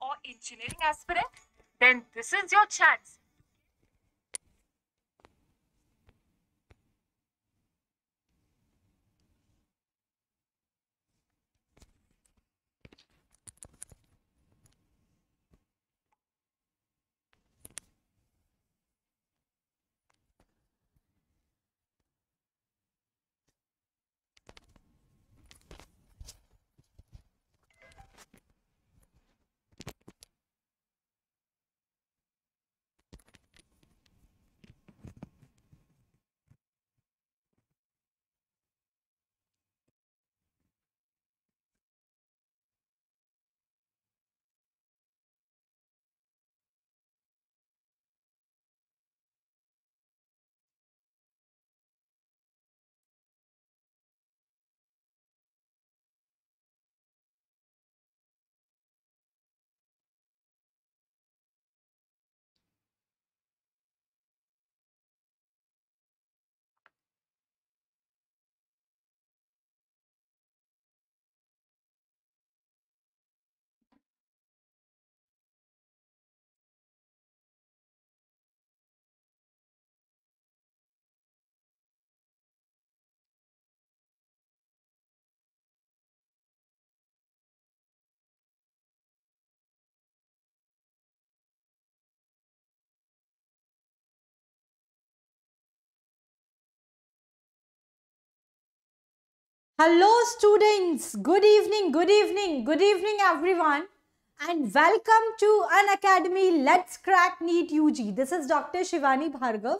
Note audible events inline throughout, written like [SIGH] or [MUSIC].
or engineering aspirant, then this is your chance Hello students, good evening, good evening, good evening everyone and welcome to an academy Let's Crack Neat UG. This is Dr. Shivani Bhargav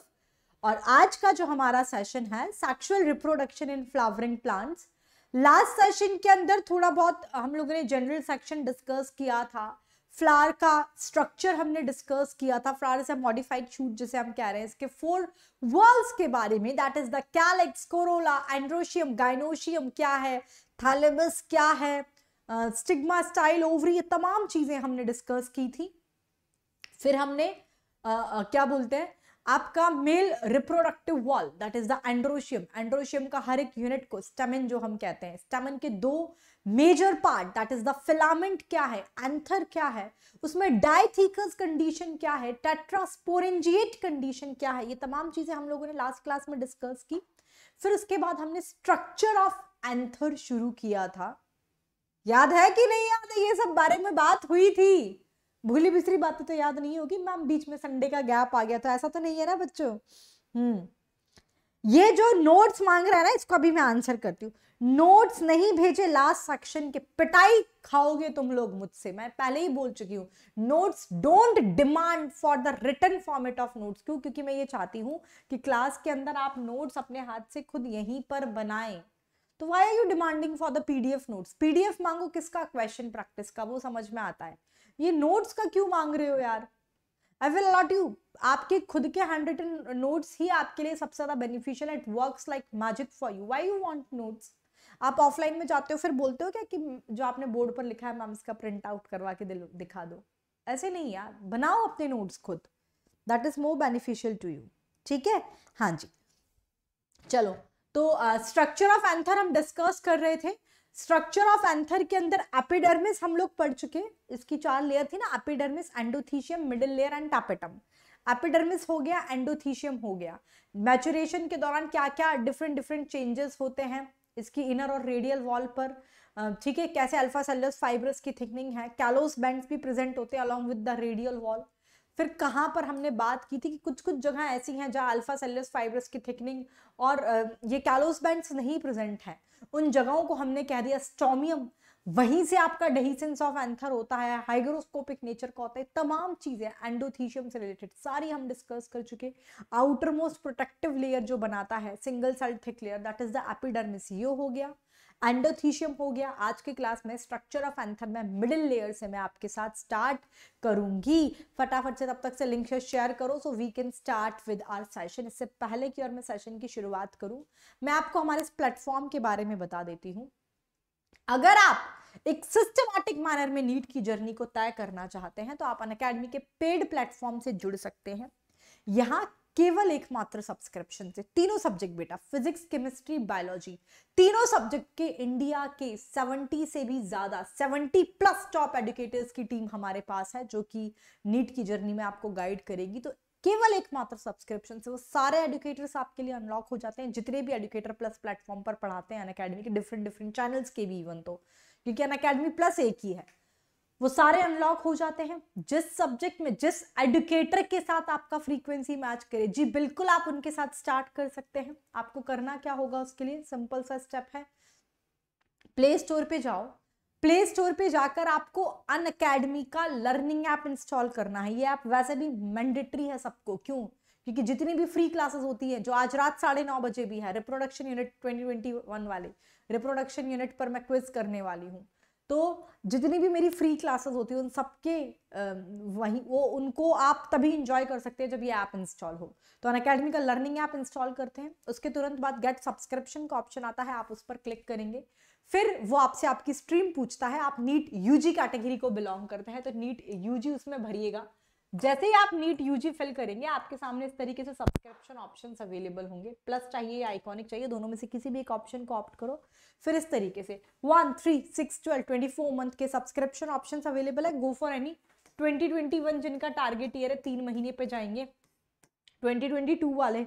और आज का जो हमारा session है sexual reproduction in flowering plants last session के अंदर थोड़ा बहुत हम लोगों ने जनरल सेक्शन डिस्कस किया था फ्लावर का स्ट्रक्चर हमने डिस्कस किया था फ्लावर इज मॉडिफाइड शूट जिसे हम कह रहे हैं इसके फोर वर्ल्ड के बारे में that is the calyx corolla androecium gynoecium क्या है थैलेमस क्या है स्टिग्मा स्टाइल ओवरी ये तमाम चीजें हमने डिस्कस की थी फिर हमने uh, uh, क्या बोलते हैं आपका male reproductive whorl that is the androecium androecium का हर एक यूनिट को स्टेमिन जो हम कहते हैं स्टेमिन के दो major part that is the filament क्या है एंथर क्या है उसमें डायथीकस कंडीशन क्या है टेट्रास्पोरेंजिएट कंडीशन क्या है ये तमाम चीजें हम लोगों ने लास्ट क्लास में डिस्कस की फिर उसके बाद हमने स्ट्रक्चर ऑफ एंथर शुरू किया था याद है कि नहीं याद है ये सब बारे में बात हुई थी भूली बिसरी बातें तो याद नहीं होगी मैम बीच में संडे का गैप आ गया तो ऐसा तो नहीं है ना बच्चों हम्म ये जो नोट्स मांग रहा है ना इसको अभी मैं आंसर करती हूँ नोट्स नहीं भेजे लास्ट सेक्शन के पिटाई खाओगे तुम लोग मुझसे मैं पहले ही बोल चुकी हूँ notes don't demand for the written format of notes क्यों क्योंकि मैं ये चाहती हूँ कि क्लास के अंदर आप नोट्स अपने हाथ से खुद यहीं पर बनाएं तो why are you demanding for the PDF notes PDF मांगो किसका क्वेश्चन प्रैक्टिस का वो समझ में आता है ये नोट्स का क्यों मांग रहे हो यार आई विल नॉट यू आपके खुद के हैंड रिटन नोट्स ही आपके लिए सबसे ज़्यादा beneficial it work like magic for you why you want notes आप ऑफलाइन में जाते हो फिर बोलते हो क्या कि जो आपने बोर्ड पर लिखा है मैम इसका प्रिंट आउट करवा के दिखा दो ऐसे नहीं यार बनाओ अपने नोट्स खुद that is more beneficial to you ठीक है हाँ जी चलो तो स्ट्रक्चर ऑफ एंथर हम डिस्कस कर रहे थे स्ट्रक्चर ऑफ एंथर के अंदर एपिडर्मिस हम लोग पढ़ चुके इसकी चार लेयर थी ना epidermis endothecium middle layer and tapetum epidermis हो गया एंडोथीशियम हो गया मैचुरेशन के दौरान क्या क्या डिफरेंट डिफरेंट चेंजेस होते हैं इसकी इनर और रेडियल वॉल पर ठीक है कैसे अल्फा सेल्यूस फाइब्रस की थिकनिंग है कैलोस बैंड्स भी प्रेजेंट होते हैं along with the radial wall फिर कहाँ पर हमने बात की थी कि कुछ कुछ जगह ऐसी हैं जहाँ अल्फा सेल्युलस फाइबर्स की थिकनिंग और ये कैलोस बैंड्स नहीं प्रेजेंट है उन जगहों को हमने कह दिया स्टोमियम वहीं से आपका डहीसेंस ऑफ एंथर होता है हाइग्रोस्कोपिक नेचर का होता है तमाम चीज़ें एंडोथीशियम से रिलेटेड सारी हम डिस्कस कर चुके आउटर मोस्ट प्रोटेक्टिव लेयर जो बनाता है single cell thick layer that is the epidermis ये हो गया एंडोथीशियम हो गया आज के क्लास में स्ट्रक्चर ऑफ एंथर में मिडिल लेयर से मैं आपके साथ स्टार्ट करूंगी फटाफट से तब तक से लिंक शेयर करो so we can start with our session इससे पहले की और मैं सेशन की शुरुआत करूं मैं आपको हमारे इस प्लेटफॉर्म के बारे में बता देती हूँ अगर आप एक सिस्टमैटिक मैनर में नीट की जर्नी को तय करना चाहते हैं तो आप अन के पेड प्लेटफॉर्म से जुड़ सकते हैं यहाँ केवल एकमात्र सब्सक्रिप्शन से तीनों सब्जेक्ट बेटा फिजिक्स केमिस्ट्री बायोलॉजी तीनों सब्जेक्ट के इंडिया के 70 से भी ज्यादा 70 प्लस टॉप एडुकेटर्स की टीम हमारे पास है जो कि नीट की जर्नी में आपको गाइड करेगी तो केवल एकमात्र सब्सक्रिप्शन से वो सारे एडुकेटर्स आपके लिए अनलॉक हो जाते हैं जितने भी एडुकेटर प्लस प्लेटफॉर्म पर पढ़ाते हैं अन के डिफरेंट डिफरेंट चैनल्स के भी इवन तो क्योंकि अन प्लस एक ही है वो सारे अनलॉक हो जाते हैं जिस सब्जेक्ट में जिस एडुकेटर के साथ आपका फ्रीक्वेंसी मैच करे जी बिल्कुल आप उनके साथ स्टार्ट कर सकते हैं आपको करना क्या होगा उसके लिए सिंपल सा स्टेप है प्ले स्टोर पे जाओ प्ले स्टोर पे जाकर आपको अन अकेडमी का लर्निंग ऐप इंस्टॉल करना है ये ऐप वैसे भी मैंडेटरी है सबको क्यों क्योंकि जितनी भी फ्री क्लासेस होती है जो आज रात साढ़े नौ बजे भी है रिप्रोडक्शन यूनिट 2021 वाले रिप्रोडक्शन यूनिट पर मैं क्विज करने वाली हूँ तो जितनी भी मेरी फ्री क्लासेस होती है उन सबके वहीं वो उनको आप तभी इंजॉय कर सकते हैं जब ये ऐप इंस्टॉल हो तो अन अकेडमी का लर्निंग ऐप इंस्टॉल करते हैं उसके तुरंत बाद गेट सब्सक्रिप्शन का ऑप्शन आता है आप उस पर क्लिक करेंगे फिर वो आपसे आपकी स्ट्रीम पूछता है आप नीट यूजी कैटेगरी को बिलोंग करते हैं तो नीट यूजी उसमें भरिएगा जैसे ही आप नीट यूजी फिल करेंगे आपके सामने इस तरीके से सब्सक्रिप्शन ऑप्शन अवेलेबल होंगे प्लस चाहिए या आइकॉनिक चाहिए दोनों में से किसी भी एक ऑप्शन को ऑप्ट करो फिर इस तरीके से one three six twelve twenty four month के सब्सक्रिप्शन ऑप्शन अवेलेबल है go for any twenty twenty one जिनका टारगेट ईयर है तीन महीने पे जाएंगे ट्वेंटी ट्वेंटी टू वाले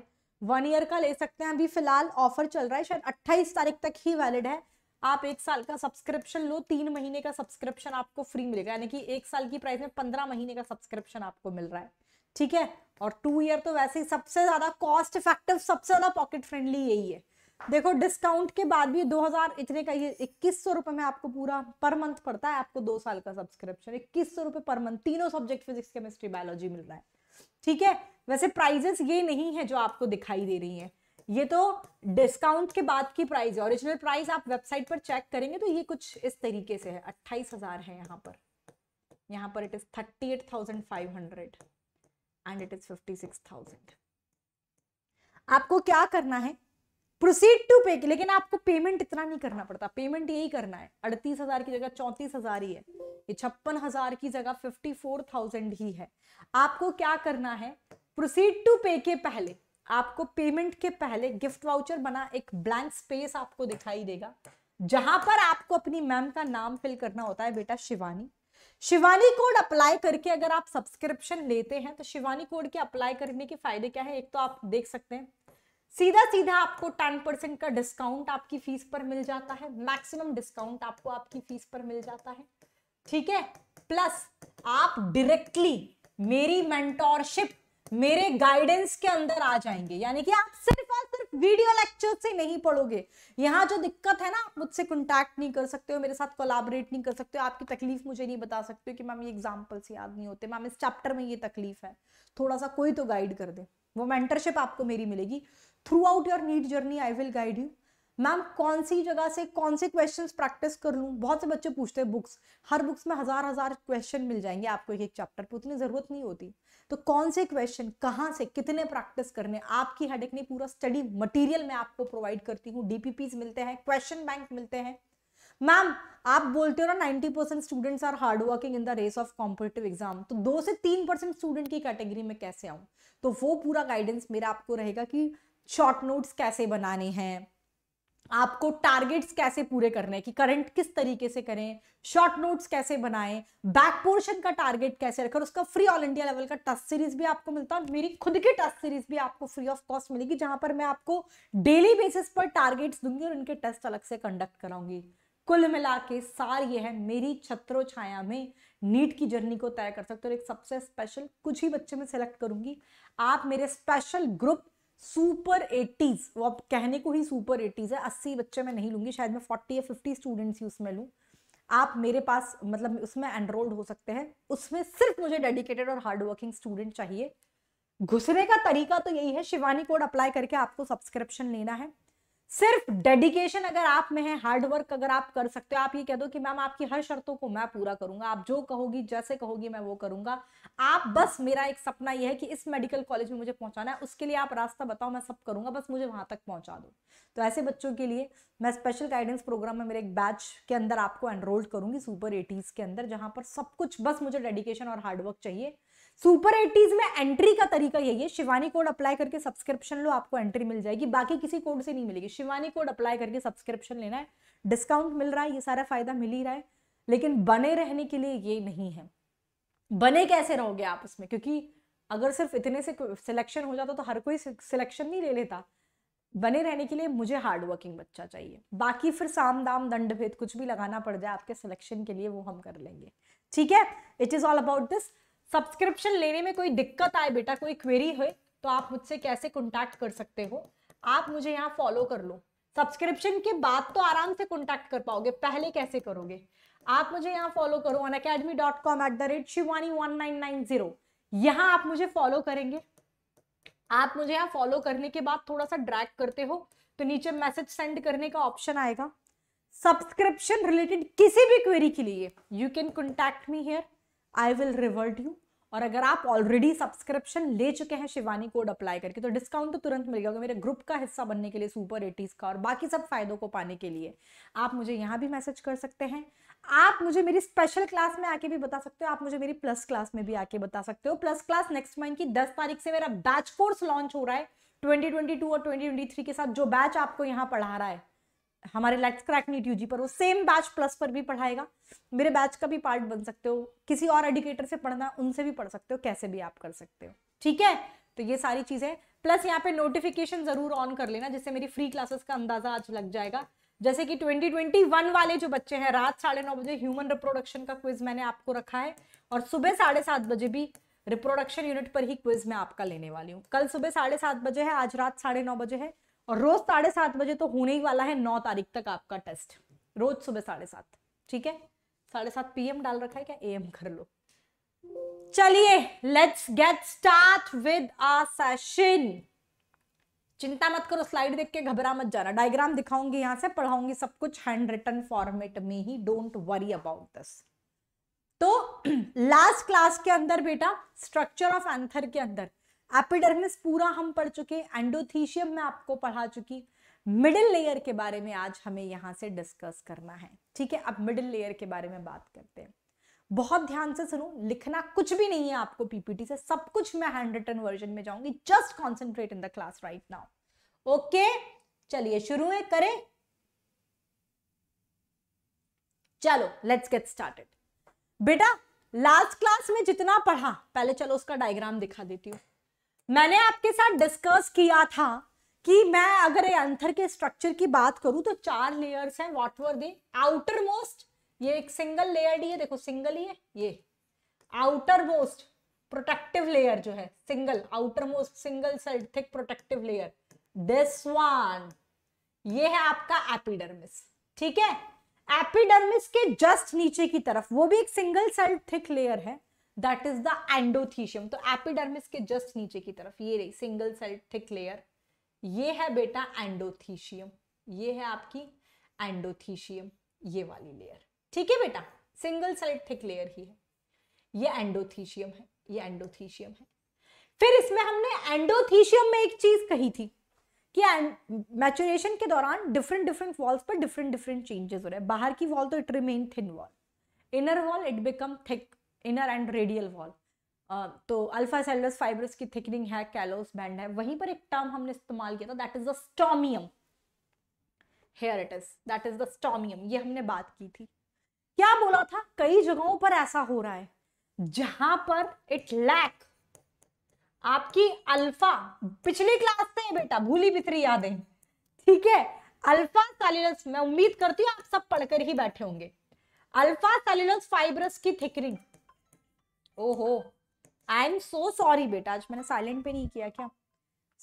वन ईयर का ले सकते हैं अभी फिलहाल ऑफर चल रहा है शायद अट्ठाईस तारीख तक ही वैलिड है आप एक साल का सब्सक्रिप्शन लो तीन महीने का सब्सक्रिप्शन आपको फ्री मिलेगा यानी कि एक साल की प्राइस में पंद्रह महीने का सब्सक्रिप्शन आपको मिल रहा है ठीक है और टू ईयर तो वैसे ही सबसे ज्यादा कॉस्ट इफेक्टिव सबसे ज्यादा पॉकेट फ्रेंडली यही है देखो डिस्काउंट के बाद भी 2000 इतने का ये इक्कीस सौ रुपए में आपको पूरा पर मंथ पड़ता है आपको दो साल का सब्सक्रिप्शन इक्कीस सौ रुपए पर मंथ तीनों सब्जेक्ट फिजिक्स केमिस्ट्री बायोलॉजी मिल रहा है ठीक है वैसे प्राइजेस ये नहीं है जो आपको दिखाई दे रही है ये तो डिस्काउंट के बाद की प्राइस है ओरिजिनल प्राइस आप वेबसाइट पर चेक करेंगे तो ये कुछ इस तरीके से है अट्ठाईस हजार है यहाँ पर यहाँ पर it is thirty eight thousand five hundred and it is fifty six thousand आपको क्या करना है प्रोसीड टू पे लेकिन आपको पेमेंट इतना नहीं करना पड़ता पेमेंट यही करना है अड़तीस हजार की जगह चौंतीस हजार ही है ये छप्पन हजार की जगह फिफ्टी फोर थाउजेंड ही है आपको क्या करना है प्रोसीड टू पे के पहले आपको पेमेंट के पहले गिफ्ट वाउचर बना एक ब्लैंक स्पेस आपको दिखाई देगा जहां पर आपको अपनी मैम का नाम फिल करना होता है बेटा शिवानी शिवानी कोड अप्लाई करके अगर आप सब्सक्रिप्शन लेते हैं तो शिवानी कोड के अप्लाई करने के फायदे क्या है एक तो आप देख सकते हैं सीधा सीधा आपको टेन परसेंट का डिस्काउंट आपकी फीस पर मिल जाता है मैक्सिमम डिस्काउंट आपको आपकी फीस पर मिल जाता है ठीक है प्लस आप डायरेक्टली मेरी मेंटोरशिप मेरे गाइडेंस के अंदर आ जाएंगे यानी कि आप सिर्फ और सिर्फ वीडियो लेक्चर से नहीं पढ़ोगे यहाँ जो दिक्कत है ना आप मुझसे कॉन्टैक्ट नहीं कर सकते हो मेरे साथ कोलाबरेट नहीं कर सकते हो आपकी तकलीफ मुझे नहीं बता सकते हो कि मैम ये एग्जाम्पल से याद नहीं होते मैम इस चैप्टर में ये तकलीफ है थोड़ा सा कोई तो गाइड कर दे वो मेंटरशिप आपको मेरी मिलेगी throughout your NEET journey I will guide you ma'am कौन सी जगह से कौन से क्वेश्चन प्रैक्टिस कर लूँ बहुत से बच्चे पूछते हैं बुक्स हर बुक्स में हजार हजार क्वेश्चन मिल जाएंगे आपको एक एक चैप्टर पर उतनी ज़रूरत नहीं होती तो कौन से क्वेश्चन कहाँ से कितने प्रैक्टिस करने आपकी हेडेक नहीं पूरा स्टडी मटेरियल मैं आपको प्रोवाइड करती हूँ डीपीपी मिलते हैं क्वेश्चन बैंक मिलते हैं मैम आप बोलते हो ना 90 percent students are hardworking in the race of competitive exam तो दो से तीन परसेंट स्टूडेंट की कैटेगरी में कैसे आऊं तो वो पूरा गाइडेंस मेरा आपको रहेगा कि शॉर्ट नोट्स कैसे बनाने हैं आपको टारगेट्स कैसे पूरे करने हैं कि करंट किस तरीके से करें शॉर्ट नोट्स कैसे बनाएं बैक पोर्शन का टारगेट कैसे रखें उसका फ्री ऑल इंडिया लेवल का टेस्ट सीरीज भी आपको मिलता है और मेरी खुद की टस्ट सीरीज भी आपको फ्री ऑफ कॉस्ट मिलेगी जहां पर मैं आपको डेली बेसिस पर टारगेट्स दूंगी और उनके टेस्ट अलग से कंडक्ट कराऊंगी कुल मिला के सार ये है मेरी छत्रो छाया में नीट की जर्नी को तय कर सकते हो एक सबसे स्पेशल कुछ ही बच्चे में सेलेक्ट करूंगी आप मेरे स्पेशल ग्रुप सुपर एटीज वो आप कहने को ही सुपर एटीज है अस्सी बच्चे मैं नहीं लूंगी शायद मैं फोर्टी या फिफ्टी स्टूडेंट्स ही उसमें लूँ आप मेरे पास मतलब उसमें एनरोल्ड हो सकते हैं उसमें सिर्फ मुझे डेडिकेटेड और हार्डवर्किंग स्टूडेंट चाहिए घुसने का तरीका तो यही है शिवानी कोड अप्लाई करके आपको सब्सक्रिप्शन लेना है सिर्फ डेडिकेशन अगर आप में है हार्डवर्क अगर आप कर सकते हो आप ये कह दो कि मैम आपकी हर शर्तों को मैं पूरा करूंगा आप जो कहोगी जैसे कहोगी मैं वो करूंगा आप बस मेरा एक सपना ये है कि इस मेडिकल कॉलेज में मुझे पहुंचाना है उसके लिए आप रास्ता बताओ मैं सब करूंगा बस मुझे वहां तक पहुंचा दो तो ऐसे बच्चों के लिए मैं स्पेशल गाइडेंस प्रोग्राम में मेरे एक बैच के अंदर आपको एनरोल्ड करूंगी सुपर एटीज के अंदर जहां पर सब कुछ बस मुझे डेडिकेशन और हार्डवर्क चाहिए सुपर एटीज में एंट्री का तरीका यही है शिवानी कोड अप्लाई करके सब्सक्रिप्शन लो आपको एंट्री मिल जाएगी बाकी किसी कोड से नहीं मिलेगी शिवानी कोड अप्लाई करके सब्सक्रिप्शन लेना है डिस्काउंट मिल रहा है ये सारा फायदा मिल ही रहा है लेकिन बने रहने के लिए ये नहीं है बने कैसे रहोगे आप उसमें क्योंकि अगर सिर्फ इतने से सिलेक्शन हो जाता तो हर कोई सिलेक्शन नहीं ले लेता बने रहने के लिए मुझे हार्ड वर्किंग बच्चा चाहिए बाकी फिर साम दाम दंड भेद कुछ भी लगाना पड़ जाए आपके सिलेक्शन के लिए वो हम कर लेंगे ठीक है it is all about this subscription लेने में कोई दिक्कत आए बेटा कोई क्वेरी है तो आप मुझसे कैसे कॉन्टैक्ट कर सकते हो आप मुझे यहाँ फॉलो कर लो सब्सक्रिप्शन के बाद तो आराम से कॉन्टैक्ट कर पाओगे पहले कैसे करोगे आप मुझे यहाँ फॉलो करो Unacademy dot com at the rate Shivani one nine nine zero यहाँ आप मुझे फॉलो करेंगे आप मुझे यहाँ फॉलो करने के बाद थोड़ा सा ड्रैग करते हो तो नीचे मैसेज सेंड करने का ऑप्शन आएगा सब्सक्रिप्शन रिलेटेड किसी भी क्वेरी के लिए you can contact me here I will revert you और अगर आप ऑलरेडी सब्सक्रिप्शन ले चुके हैं शिवानी कोड अप्लाई करके तो डिस्काउंट तो तुरंत मिल गया मेरे ग्रुप का हिस्सा बनने के लिए सुपर एटीज़ का और बाकी सब फायदों को पाने के लिए आप मुझे यहाँ भी मैसेज कर सकते हैं आप मुझे मेरी स्पेशल क्लास में आके भी बता सकते हो आप मुझे मेरी प्लस क्लास में भी आके बता सकते हो प्लस क्लास नेक्स्ट मंथ की दस तारीख से मेरा बैच कोर्स लॉन्च हो रहा है ट्वेंटी और ट्वेंटी के साथ जो बैच आपको यहाँ पढ़ा रहा है हमारे लेट्स क्रैक नीट यूजी पर वो सेम बैच प्लस पर भी पढ़ाएगा मेरे बैच का भी पार्ट बन सकते हो किसी और एडुकेटर से पढ़ना उनसे भी पढ़ सकते हो कैसे भी आप कर सकते हो ठीक है तो ये सारी चीज़ें प्लस यहाँ पे नोटिफिकेशन ज़रूर ऑन कर लेना जिससे मेरी फ्री क्लासेस का अंदाज़ा आज लग जाएगा जैसे कि 2021 वाले जो बच्चे हैं रात साढ़े नौ बजे ह्यूमन रिप्रोडक्शन का क्विज मैंने आपको रखा है और सुबह साढ़े सात बजे भी रिप्रोडक्शन यूनिट पर ही क्विज मैं आपका लेने वाली हूँ कल सुबह साढ़े सात बजे है आज रात साढ़े नौ बजे है और रोज साढ़े सात बजे तो होने ही वाला है नौ तारीख तक आपका टेस्ट रोज सुबह साढ़े सात ठीक है साढ़े सात पीएम डाल रखा है क्या एम कर लो चलिए let's get start with a session चिंता मत करो स्लाइड देख के घबरा मत जाना डायग्राम दिखाऊंगी यहां से पढ़ाऊंगी सब कुछ हैंड रिटन फॉर्मेट में ही डोंट वरी अबाउट दिस तो लास्ट [CLEARS THROAT] क्लास के अंदर बेटा स्ट्रक्चर ऑफ एंथर के अंदर एपिडर्मिस पूरा हम पढ़ चुके एंडोथीशियम में आपको पढ़ा चुकी मिडिल लेयर के बारे में आज हमें यहाँ से डिस्कस करना है ठीक है अब मिडिल लेयर के बारे में बात करते हैं बहुत ध्यान से सुनो लिखना कुछ भी नहीं है आपको पीपीटी से सब कुछ मैं हैंड रिटन वर्जन में जाऊंगी just concentrate in the class right now okay चलिए शुरू है करें चलो लेट्स गेट स्टार्टेड बेटा लास्ट क्लास में जितना पढ़ा पहले चलो उसका डायग्राम दिखा देती हूँ मैंने आपके साथ डिस्कस किया था कि मैं अगर एंथर के स्ट्रक्चर की बात करूं तो चार लेयर्स हैं what were they outer most ये एक सिंगल ही है देखो सिंगल ही है ये आउटर मोस्ट प्रोटेक्टिव लेयर जो है single outer most single celled thick protective layer this one ये है आपका एपिडर्मिस ठीक है एपिडर्मिस के जस्ट नीचे की तरफ वो भी एक सिंगल सेल्ड थिक लेयर है दैट इज द एंडोथीशियम तो एपिडर्मिस के जस्ट नीचे की तरफ ये रही सिंगल सेल थिक लेयर ये है बेटा एंडोथीशियम ये है आपकी एंडोथीशियम ये वाली लेयर ठीक है बेटा सिंगल सेल थिक लेयर ही है ये एंडोथीशियम है ये एंडोथीशियम है फिर इसमें हमने एंडोथीशियम में एक चीज कही थी कि मैचुरेशन के दौरान डिफरेंट डिफरेंट वॉल्स पर डिफरेंट डिफरेंट चेंजेस हो रहे हैं बाहर की वॉल तो it remain thin wall inner wall it become thick inner and radial wall तो अल्फा सेलस फाइबर्स की थिकनिंग है कैलोस बैंड है वहीं पर एक टर्म हमने इस्तेमाल किया था that is the stomium here it is that is the stomium ये हमने बात की थी क्या बोला था कई जगहों पर ऐसा हो रहा है जहां पर इट लैक आपकी अल्फा पिछली क्लास से बेटा भूली बिथरी यादें ठीक है अल्फा सेल्युलस मैं उम्मीद करती हूँ आप सब पढ़कर ही बैठे होंगे अल्फा सेल्युलस फाइबरस की थिकनिंग ओहो आई एम सो सॉरी बेटा आज मैंने साइलेंट पे नहीं किया क्या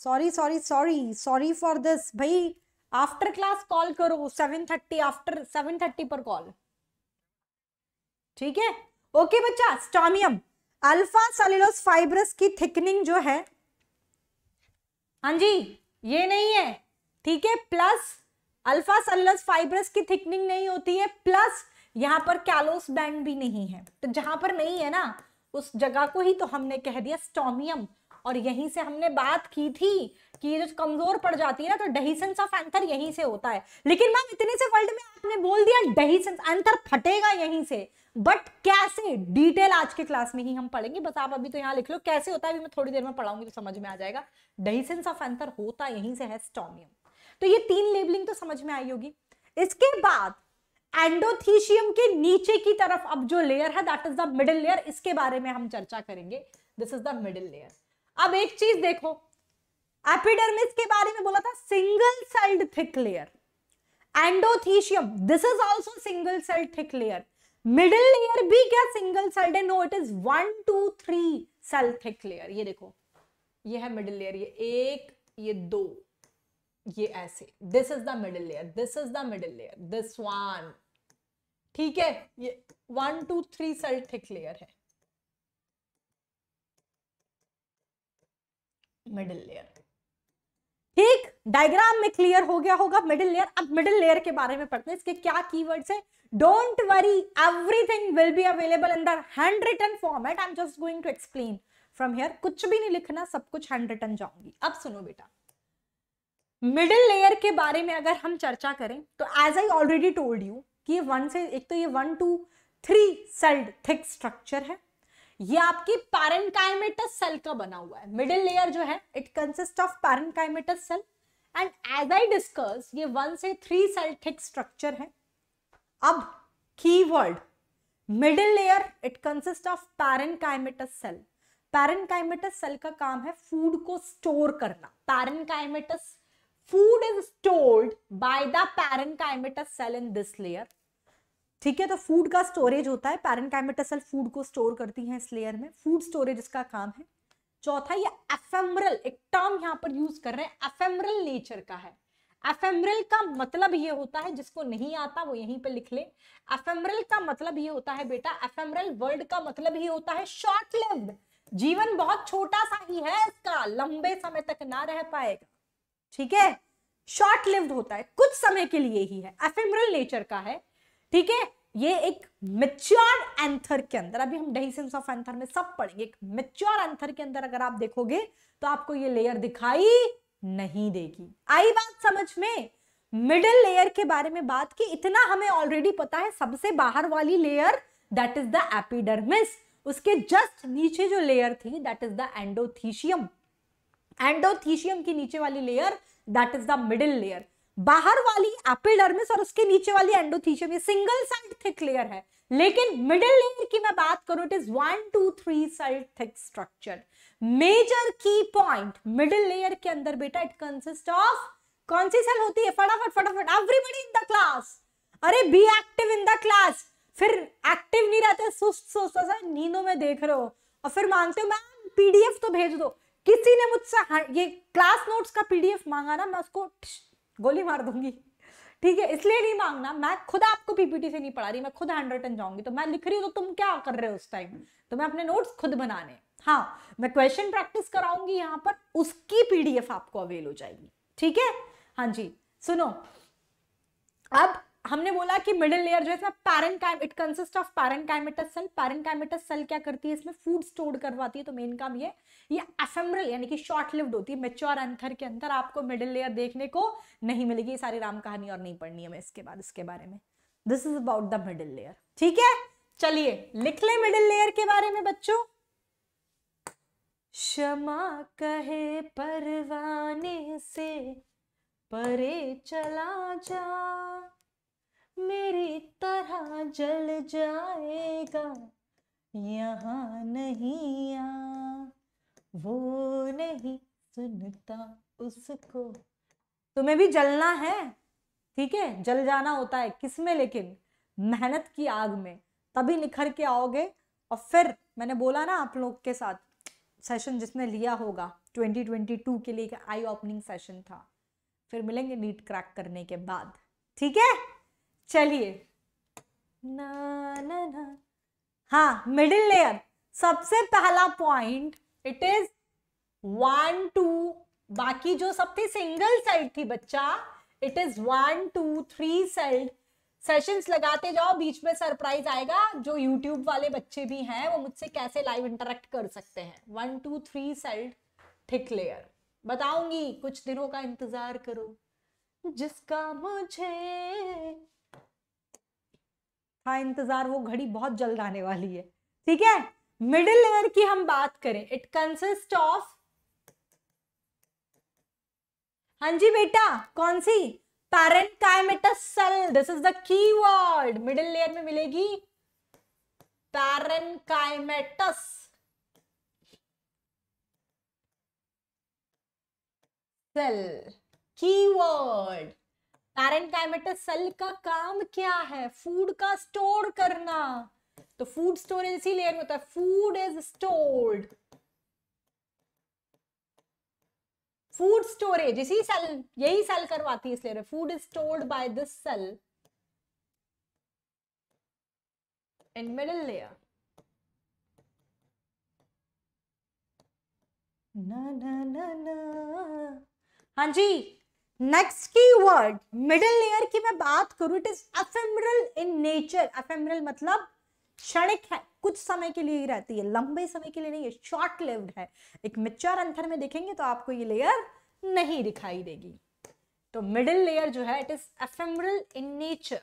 sorry sorry sorry sorry for this भाई आफ्टर क्लास कॉल करो seven thirty after seven thirty पर कॉल ठीक है ओके बच्चा स्टॉमियम अल्फा सेलुलोस फाइब्रस की थिकनिंग जो है हाँ जी ये नहीं है ठीक है प्लस अल्फा सेलुलोस फाइब्रस की थिकनिंग नहीं होती है प्लस यहां पर कैलोस बैंड भी नहीं है तो जहां पर नहीं है ना उस जगह को ही तो हमने कह दिया स्टोमियम और यहीं से हमने बात की थी कि ये जो कमजोर पड़ जाती है ना तो डहीसेंस ऑफ एंथर यहीं से होता है लेकिन मैम इतने से वर्ल्ड में आपने बोल दिया डहीसेंस एंथर फटेगा यहीं से बट कैसे डिटेल आज के क्लास में ही हम पढ़ेंगे बस आप अभी तो यहाँ लिख लो कैसे होता है अभी मैं थोड़ी देर में पढ़ाऊंगी तो समझ में आ जाएगा डहीसेंस ऑफ एंथर होता यहीं से है स्टोमियम तो ये तीन लेबलिंग तो समझ में आई होगी इसके बाद एंडोथीशियम के नीचे की तरफ अब जो लेयर है that is the middle layer इसके बारे में हम चर्चा करेंगे this is the middle layer अब एक चीज देखो एपिडर्मिस के बारे में बोला था single celled thick layer endothecium this is also single celled thick layer middle layer भी क्या सिंगल सेल्ड है no it is one two three cell thick layer ये देखो ये है मिडिल लेयर ये एक ये दो ये ऐसे this is the middle layer this is the middle layer this one ठीक है ये one two three cell thick layer है मिडिल लेयर ठीक डायग्राम में क्लियर हो गया होगा मिडिल लेयर अब मिडिल लेयर के बारे में पढ़ते हैं इसके क्या कीवर्ड्स है don't worry everything will be available in the hand written format I am just going to explain from here कुछ भी नहीं लिखना सब कुछ हैंड रिटन जाऊंगी अब सुनो बेटा मिडिल लेयर के बारे में अगर हम चर्चा करें तो as I already told you कि ये वन से एक तो ये one two three celled thick structure है ये आपकी पैरेंकाइमेटस सेल का बना हुआ है मिडिल लेयर जो है it consist of parenchymatous cell and as I discuss ये वन से थ्री सेल थिक स्ट्रक्चर है अब key word middle layer it consist of parenchymatous cell parenchymatous cell का काम है फूड को स्टोर करना parenchymatous food is stored by the paren parenchymatous cell in this layer ठीक है तो फूड का स्टोरेज होता है पैरन पैरेंकाइमेटस सेल फूड को स्टोर करती है इस लेयर में फूड स्टोरेज इसका काम है चौथा ये एफेमरल एक टर्म यहाँ पर यूज कर रहे हैं एफेमरल नेचर का है एफेमरल का मतलब ये होता है जिसको नहीं आता वो यहीं पे लिख ले एफेमरल का मतलब ये होता है बेटा एफेमरल वर्ड का मतलब ये होता है शॉर्ट लिव्ड जीवन बहुत छोटा सा ही है इसका लंबे समय तक ना रह पाएगा ठीक है शॉर्ट लिव्ड होता है कुछ समय के लिए ही है एफेमरल नेचर का है ठीक है ये एक मेच्योर एंथर के अंदर अभी हम डेहिसेंस ऑफ एंथर में सब पढ़ेंगे एक मेच्योर एंथर के अंदर अगर आप देखोगे तो आपको ये लेयर दिखाई नहीं देगी आई बात समझ में मिडिल लेयर के बारे में बात की इतना हमें ऑलरेडी पता है सबसे बाहर वाली layer that is the epidermis उसके जस्ट नीचे जो लेयर थी that is the endothecium endothecium की नीचे वाली layer that is the middle layer बाहर वाली एपिडर्मिस और उसके नीचे वाली एंडोथीशियम ये सिंगल साइड थिक लेयर है लेकिन मिडिल लेयर की मैं बात करूं it is one two three side thick structure major key point middle layer के अंदर बेटा इट कंसिस्ट ऑफ कौन सी सेल होती है फटाफट फटाफट एवरीबडी इन द क्लास अरे be active in the class फिर एक्टिव नहीं रहते सुस्त सुस्त नींदों में देख रहे हो और फिर मानते हो मैम पीडीएफ तो भेज दो किसी ने मुझसे हाँ, ये क्लास नोट्स का पीडीएफ मांगा ना मैं उसको गोली मार दूंगी ठीक है इसलिए नहीं मांगना मैं खुद आपको पीपीटी से नहीं पढ़ा रही मैं खुद हैंड रिटन जाऊंगी तो मैं लिख रही हूँ तो तुम क्या कर रहे हो उस टाइम तो मैं अपने नोट्स खुद बनाने हाँ मैं क्वेश्चन प्रैक्टिस कराऊंगी यहाँ पर उसकी पीडीएफ आपको अवेल हो जाएगी ठीक है हाँ जी सुनो अब हमने बोला कि मिडिल लेयर जो है इसमें parenchyma it consist of parenchymatous cell parenchymatous cell क्या करती है इसमें फूड स्टोर करवाती है तो मेन काम ये ये एफेमरल यानी कि शॉर्ट लिव्ड होती है मेच्योर अंथर के अंदर आपको मिडिल लेयर देखने को नहीं मिलेगी ये सारी राम कहानी और नहीं पढ़नी हमें इसके बाद इसके बारे में this is about the middle layer ठीक है चलिए लिख ले मिडिल लेयर के बारे में बच्चों क्षमा कहे परवाने से परे चला जा मेरी तरह जल जाएगा यहाँ नहीं आ वो नहीं सुनता उसको तुम्हें भी जलना है ठीक है जल जाना होता है किस में लेकिन मेहनत की आग में तभी निखर के आओगे और फिर मैंने बोला ना आप लोग के साथ सेशन जिसने लिया होगा 2022 के लिए एक आई ओपनिंग सेशन था फिर मिलेंगे नीट क्रैक करने के बाद ठीक है चलिए हाँ मिडिल लेयर सबसे पहला point it is one two बाकी जो सब थी सिंगल साइड थी बच्चा it is one two three side sessions लगाते जाओ बीच में सरप्राइज आएगा जो यूट्यूब वाले बच्चे भी हैं वो मुझसे कैसे लाइव इंटरेक्ट कर सकते हैं one two three side thick layer बताऊंगी कुछ दिनों का इंतजार करो जिसका मुझे हाँ इंतज़ार वो घड़ी बहुत जल्द आने वाली है ठीक है मिडिल लेयर की हम बात करें इट कंसिस्ट ऑफ हाँ जी बेटा कौन सी parenchymatous cell this is the key word middle layer में मिलेगी parenchymatous cell word parent cell का काम क्या है फूड का स्टोर करना तो फूड स्टोरेज इसी लेयर में होता है food is stored food storage इसी सेल यही सेल करवाती है इस लेयर में food is stored by this cell and middle layer ना ना ना ना हाँ जी next key word middle layer की मैं बात करूं it is ephemeral in nature ephemeral मतलब क्षणिक है कुछ समय के लिए ही रहती है लंबे समय के लिए नहीं है शॉर्ट लिव्ड है एक मिच्चर अंतर में देखेंगे तो आपको ये लेयर नहीं दिखाई देगी तो मिडिल लेयर जो है it is ephemeral in nature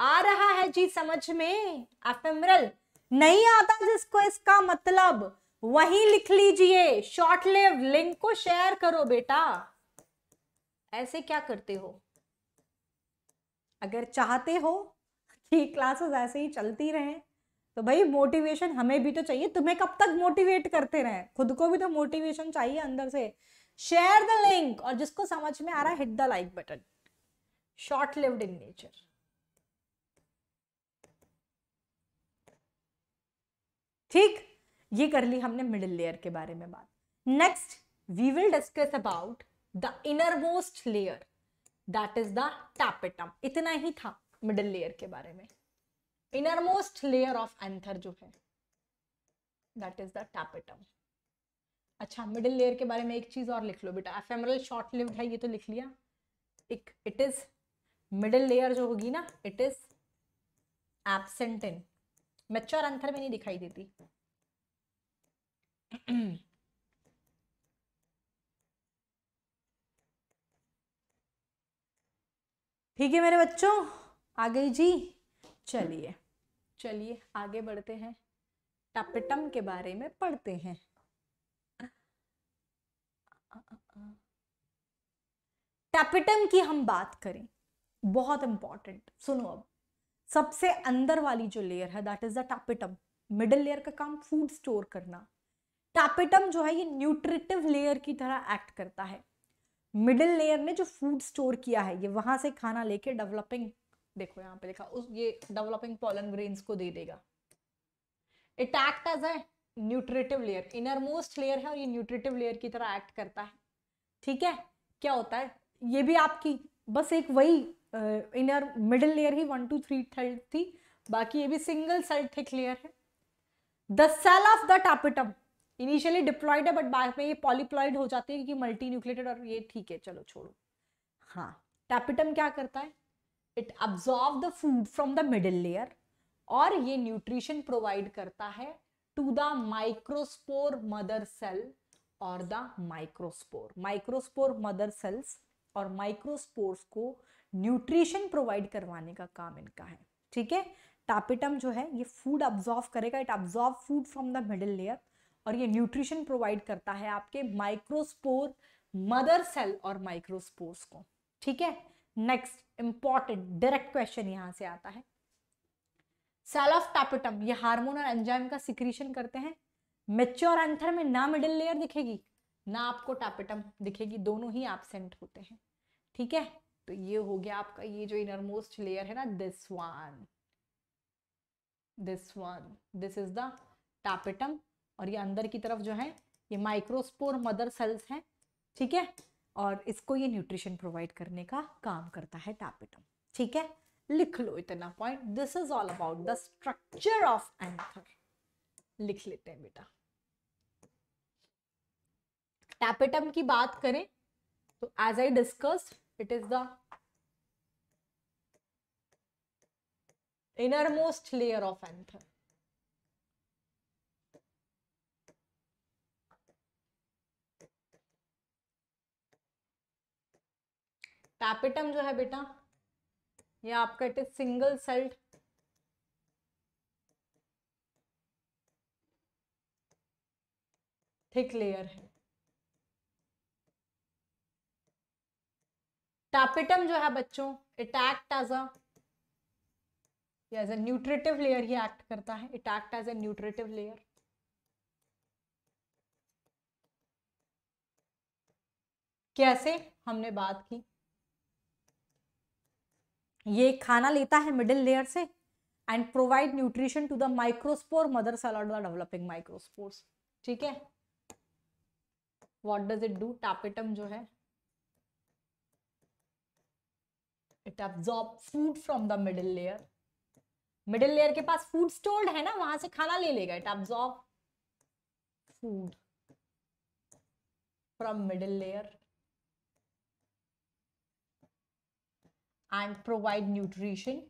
आ रहा है जी समझ में एफेमरल नहीं आता जिसको इसका मतलब वही लिख लीजिए शॉर्ट लिव लिंक को शेयर करो बेटा ऐसे क्या करते हो अगर चाहते हो कि क्लासेस ऐसे ही चलती रहें तो भाई मोटिवेशन हमें भी तो चाहिए तुम्हें कब तक मोटिवेट करते रहें खुद को भी तो मोटिवेशन चाहिए अंदर से शेयर द लिंक और जिसको समझ में आ रहा है hit the like button short lived in nature ठीक ये कर ली हमने मिडिल लेयर के बारे में बात next we will discuss about the inner most layer that is the tapetum इतना ही था मिडिल लेयर के बारे में inner most layer of anther जो है दैट इज द टैपेटम अच्छा मिडिल लेयर के बारे में एक चीज और लिख लो बेटा एफेमरल शॉर्ट लिव्ड है ये तो लिख लिया एक इट इज मिडिल लेयर जो होगी ना it is absent in mature anther में नहीं दिखाई देती [CLEARS THROAT] ठीक है मेरे बच्चों आ गई जी चलिए चलिए आगे बढ़ते हैं टपटम के बारे में पढ़ते हैं टैपिटम की हम बात करें बहुत इंपॉर्टेंट सुनो अब सबसे अंदर वाली जो लेयर है that is the tapetum middle layer का काम फूड स्टोर करना टैपिटम जो है ये न्यूट्रिटिव लेयर की तरह एक्ट करता है मिडिल लेयर ने जो फूड स्टोर किया है ये वहां से खाना लेके डेवलपिंग देखो यहाँ पे लिखा उस ये डेवलपिंग पॉलन ग्रेन्स को दे देगा it act as a nutritive layer inner most layer है और ये न्यूट्रिटिव लेयर की तरह एक्ट करता है ठीक है क्या होता है ये भी आपकी बस एक वही इनर मिडिल लेयर ही वन टू थ्री थर्ड थी बाकी ये भी सिंगल सेल थिक लेयर है the cell of the tapetum initially diploid है बट बाद में ये पॉलीप्लॉइड हो जाते हैं क्योंकि मल्टी न्यूक्लेटेड और ये ठीक है चलो छोड़ो हाँ टैपिटम क्या करता है it absorb the food from the middle layer और ये न्यूट्रिशन प्रोवाइड करता है to the microspore mother cell और the microspore microspore mother cells और माइक्रोस्पोर्स को न्यूट्रिशन प्रोवाइड करवाने का काम इनका है ठीक है टैपिटम जो है ये फूड अब्जॉर्व करेगा it absorb food from the middle layer और ये न्यूट्रिशन प्रोवाइड करता है आपके माइक्रोस्पोर मदर सेल और माइक्रोस्पोर्स को ठीक है नेक्स्ट इंपॉर्टेंट डायरेक्ट क्वेश्चन यहां से आता है सेल ऑफ टैपिटम ये हार्मोन और एंजाइम का सिक्रीशन करते हैं मेच्योर एंथर में ना मिडिल लेयर दिखेगी ना आपको टैपिटम दिखेगी दोनों ही एबसेंट होते हैं ठीक है तो ये हो गया आपका ये जो इनरमोस्ट लेयर है ना this one this one this is the tapetum और ये अंदर की तरफ जो है ये माइक्रोस्पोर मदर सेल्स हैं ठीक है और इसको ये न्यूट्रिशन प्रोवाइड करने का काम करता है टैपिटम ठीक है लिख लो इतना point this is all about the structure of anther लिख लेते हैं बेटा टैपिटम की बात करें तो as I discuss it is the inner most layer of anther tapetum जो है बेटा ये आपका it is single celled thick layer है टैपिटम जो है बच्चों it act as a as a nutritive layer ही एक्ट करता है it act as a nutritive layer कैसे हमने बात की ये खाना लेता है मिडिल लेयर से and provide nutrition to the microspore mother cell और द डेवलपिंग माइक्रोस्पोर्स ठीक है what does it do tapetum जो है it absorb food from the middle layer middle layer के पास फूड स्टोर्ड है ना वहां से खाना ले लेगा it absorb food from middle layer and provide nutrition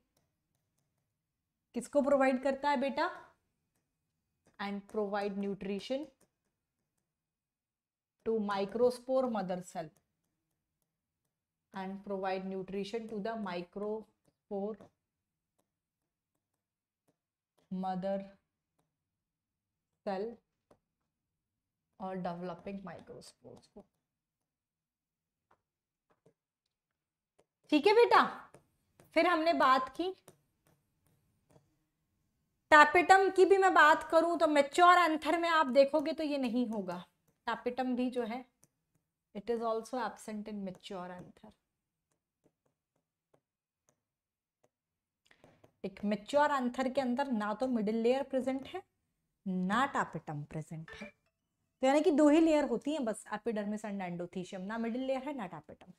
किसको प्रोवाइड करता है बेटा and provide nutrition to microspore mother cell and provide nutrition to the microspore mother cell और डेवलपिंग माइक्रोस्पोर्स को ठीक है बेटा फिर हमने बात की टैपिटम की भी मैं बात करूं तो मेच्योर एंथर में आप देखोगे तो ये नहीं होगा टैपिटम भी जो है it is also absent in mature anther एक मेच्योर एंथर के अंदर ना तो मिडिल लेयर प्रेजेंट है ना टैपिटम प्रेजेंट है तो यानी कि दो ही लेयर होती हैं बस एपिडर्मिस एंड एंडोथीशियम ना मिडिल लेयर है ना टैपिटम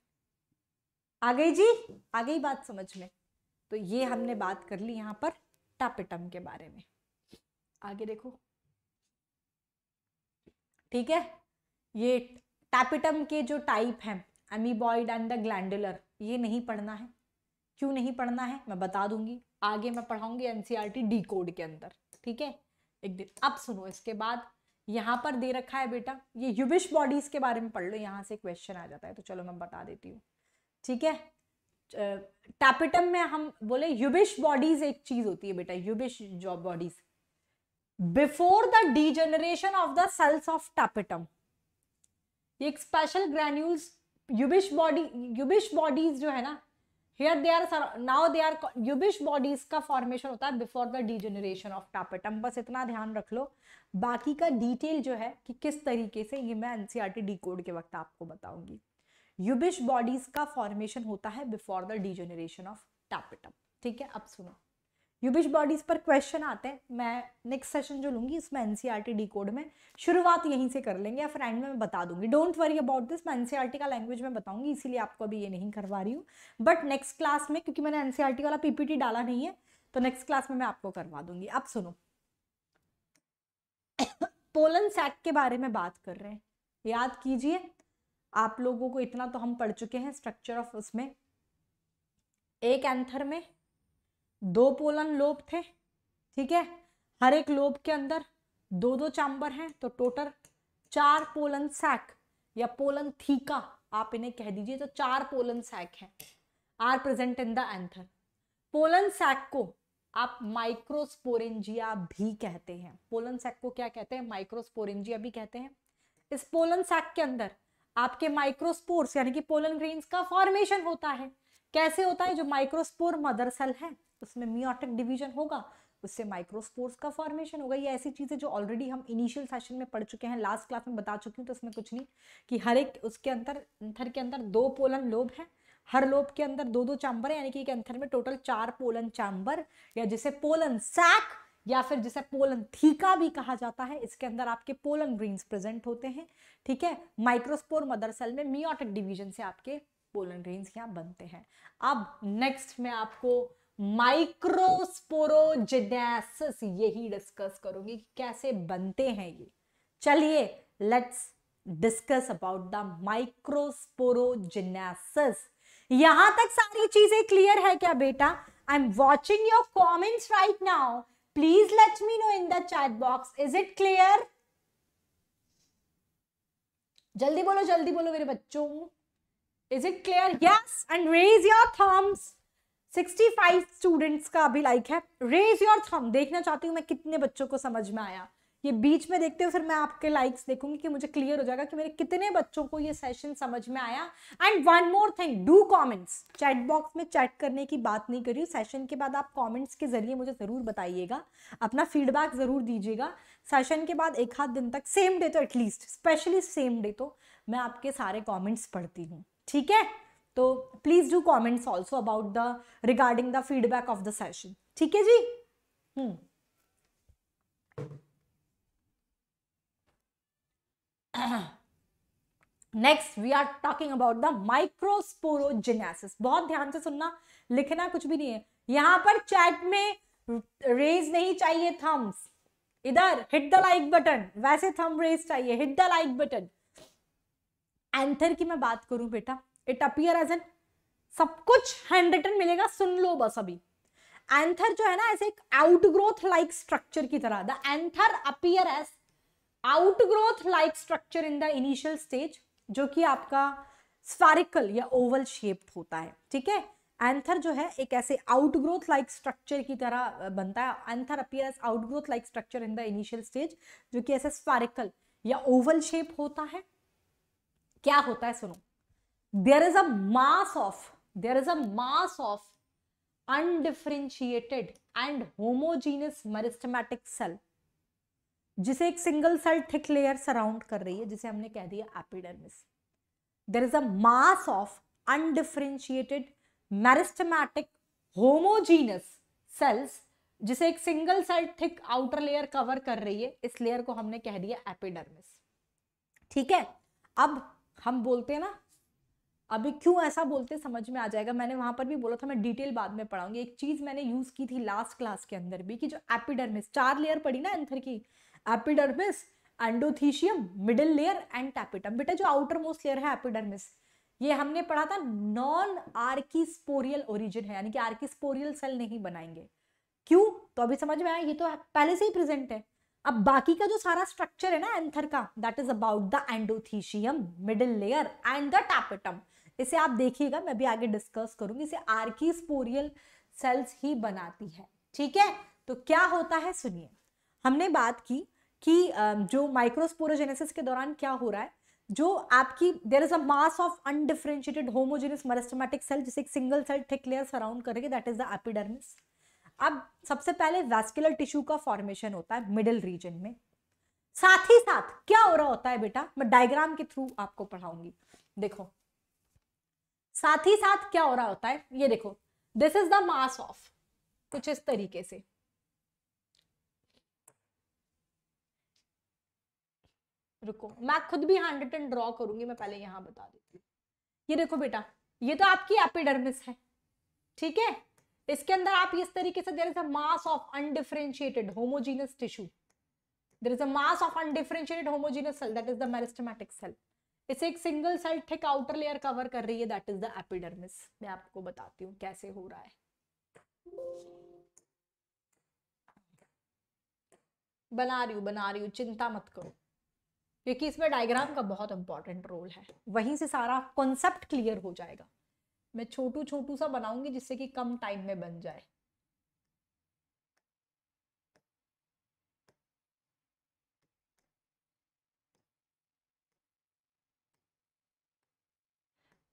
आ गई जी आ गई बात समझ में तो ये हमने बात कर ली यहाँ पर टापिटम के बारे में आगे देखो ठीक है ये टैपिटम के जो टाइप हैं अमीबॉइड एंड द ग्लैंडुलर ये नहीं पढ़ना है क्यों नहीं पढ़ना है मैं बता दूंगी आगे मैं पढ़ाऊंगी एनसीईआरटी डी कोड के अंदर ठीक है एक दिन अब सुनो इसके बाद यहाँ पर दे रखा है बेटा ये युविश बॉडीज के बारे में पढ़ लो यहाँ से क्वेश्चन आ जाता है तो चलो मैं बता देती हूँ ठीक है टैपिटम में हम बोले युबिश बॉडीज एक चीज होती है बेटा Ubisch job bodies before the generation of the cells of tapetum एक special granules Ubisch body Ubisch bodies जो है ना here they are now they are Ubisch bodies का फॉर्मेशन होता है before the generation of tapetum बस इतना ध्यान रख लो बाकी का डिटेल जो है कि किस तरीके से ये मैं एनसीईआरटी डिकोड e के वक्त आपको बताऊंगी यूबिश बॉडीज का फॉर्मेशन होता है before the degeneration of tapetum ठीक है अब सुनो यूबिश बॉडीज पर क्वेश्चन आते हैं मैं नेक्स्ट सेशन जो लूंगी इसमें एनसीईआरटी डी कोड में शुरुआत यहीं से कर लेंगे या फिर एंड में मैं बता दूंगी डोंट वरी अबाउट दिस मैं एनसीईआरटी e का लैंग्वेज में बताऊंगी इसीलिए आपको अभी ये नहीं करवा रही हूँ बट नेक्स्ट क्लास में क्योंकि मैंने एनसीईआरटी e वाला पीपीटी डाला नहीं है तो नेक्स्ट क्लास में मैं आपको करवा दूंगी अब सुनो पोलन [COUGHS] सैक के बारे में बात कर रहे हैं याद कीजिए आप लोगों को इतना तो हम पढ़ चुके हैं स्ट्रक्चर ऑफ उसमें एक एंथर में दो पोलन लोब थे ठीक है हर एक लोब के अंदर दो दो चैम्बर हैं तो टोटल चार पोलन सैक या पोलन थीका आप इन्हें कह दीजिए तो चार पोलन सैक हैं are present in the anther pollen sac को आप माइक्रोस्पोरेंजिया भी कहते हैं पोलन सैक को क्या कहते हैं माइक्रोस्पोरेंजिया भी कहते हैं इस पोलन सैक के अंदर आपके माइक्रोस्पोर्स यानी कि पोलन ग्रेन्स का फॉर्मेशन होता है कैसे होता है जो माइक्रोस्पोर मदर सेल है उसमें मियोटिक डिवीजन होगा उससे माइक्रोस्पोर्स का फॉर्मेशन होगा ये ऐसी चीज़ें जो ऑलरेडी हम इनिशियल सेशन में पढ़ चुके हैं लास्ट क्लास में बता चुकी हूँ तो इसमें कुछ नहीं कि हर एक उसके अंदर अंथर के अंदर दो पोलन लोब है हर लोब के अंदर दो दो चैम्बर है यानी कि एक अंथर में टोटल चार पोलन चैम्बर या जिसे पोलन सैक या फिर जिसे पोलन थीका भी कहा जाता है इसके अंदर आपके पोलन ग्रीन्स प्रेजेंट होते हैं ठीक है माइक्रोस्पोर मदर सेल में मियोटिक डिवीजन से आपके पोलन ग्रीन्स यहाँ बनते हैं अब नेक्स्ट में आपको माइक्रोस्पोरोजेनेसिस यही डिस्कस करूंगी कि कैसे बनते हैं ये चलिए let's discuss about the microsporogenesis यहां तक सारी चीजें क्लियर है क्या बेटा I am watching your comments right now please let me know in the chat box. Is it clear? जल्दी बोलो जल्दी बोलो मेरे बच्चों is it clear yes and raise your thumbs 65 students का अभी लाइक है रेज योर थम देखना चाहती हूँ मैं कितने बच्चों को समझ में आया ये बीच में देखते हो फिर मैं आपके लाइक्स देखूंगी कि मुझे क्लियर हो जाएगा कि मेरे कितने बच्चों को ये सेशन समझ में आया and one more thing do comments chat box में चैट करने की बात नहीं करी सेशन के बाद आप कमेंट्स के जरिए मुझे ज़रूर बताइएगा अपना फीडबैक ज़रूर दीजिएगा सेशन के बाद एक हाथ दिन तक सेम डे तो एटलीस्ट स्पेशली सेम डे तो मैं आपके सारे कॉमेंट्स पढ़ती हूँ ठीक है तो please do comments also about the regarding the feedback of the session ठीक है जी hmm hmm. Next we are talking about the microsporogenesis बहुत ध्यान से सुनना लिखना कुछ भी नहीं है यहां पर चैट में रेज नहीं चाहिए थम्स इधर हिट द लाइक बटन वैसे थम रेज चाहिए hit the like button anther की मैं बात करूं बेटा इट अपियर एज एन सब कुछ हैंड रिटन मिलेगा सुन लो बस अभी एंथर जो है ना ऐसे एक आउटग्रोथ लाइक स्ट्रक्चर की तरह the anther appear as outgrowth like structure in the initial stage जो कि आपका स्फेरिकल या ओवल शेप्ड होता है ठीक है एंथर जो है एक ऐसे आउटग्रोथ लाइक स्ट्रक्चर की तरह बनता है anther appear outgrowth like structure in the initial stage जो कि ऐसे स्फेरिकल या ओवल शेप होता है क्या होता है सुनो there is a mass of there is a mass of undifferentiated and homogeneous meristematic cell जिसे एक single cell thick layer surround कर रही है जिसे हमने कह दिया epidermis there is a mass of undifferentiated meristematic homogenous cells जिसे एक single cell thick outer layer cover कर रही है इस लेयर को हमने कह दिया एपिडर्मिस ठीक है अब हम बोलते हैं ना अभी क्यों ऐसा बोलते समझ में आ जाएगा मैंने वहां पर भी बोला था मैं डिटेल बाद में पढ़ाऊंगी एक चीज मैंने यूज की थी लास्ट क्लास के अंदर भी कि जो एपिडर्मिस चार लेयर पड़ी ना एंथर की epidermis endothecium middle layer and tapetum बेटा जो आउटर मोस्ट लेयर है एपिडर्मिस ये हमने पढ़ा था नॉन आर्किस्पोरियल ओरिजिन है यानी कि आर्किस्पोरियल सेल नहीं बनाएंगे क्यों तो अभी समझ में आया ये तो पहले से ही प्रेजेंट है अब बाकी का जो सारा स्ट्रक्चर है ना एंथर का that is about the endothecium middle layer and the tapetum इसे आप देखिएगा मैं भी आगे डिस्कस करूंगी इसे आर्किस्पोरियल सेल्स ही बनाती है ठीक है तो क्या होता है सुनिए हमने बात की कि जो माइक्रोस्पोरोजेनेसिस के दौरान क्या हो रहा है जो आपकी there is a mass of undifferentiated homogenous meristematic cell जिसे एक single cell thick layer surround करेगी दैट इज द एपिडर्मिस अब सबसे पहले वैस्कुलर टिश्यू का फॉर्मेशन होता है मिडिल रीजन में साथ ही साथ क्या हो रहा होता है बेटा मैं डायग्राम के थ्रू आपको पढ़ाऊंगी देखो साथ ही साथ क्या हो रहा होता है ये देखो this is the mass of कुछ इस तरीके से रुको मैं खुद भी हैंड रिटन ड्रॉ करूंगी मैं पहले यहाँ बता देती हूँ ये देखो बेटा ये तो आपकी एपिडर्मिस है ठीक है इसके अंदर आप इस तरीके से there is a mass of undifferentiated homogenous tissue there is a mass of undifferentiated homogenous cell that is the meristematic cell इसे एक single cell thick outer layer cover कर रही है दैट इज द एपिडर्मिस मैं आपको बताती हूँ कैसे हो रहा है बना रही हूँ बना रही हूँ चिंता मत करो क्योंकि इसमें डायग्राम का बहुत इंपॉर्टेंट रोल है वहीं से सारा कॉन्सेप्ट क्लियर हो जाएगा मैं छोटू छोटू सा बनाऊंगी जिससे कि कम टाइम में बन जाए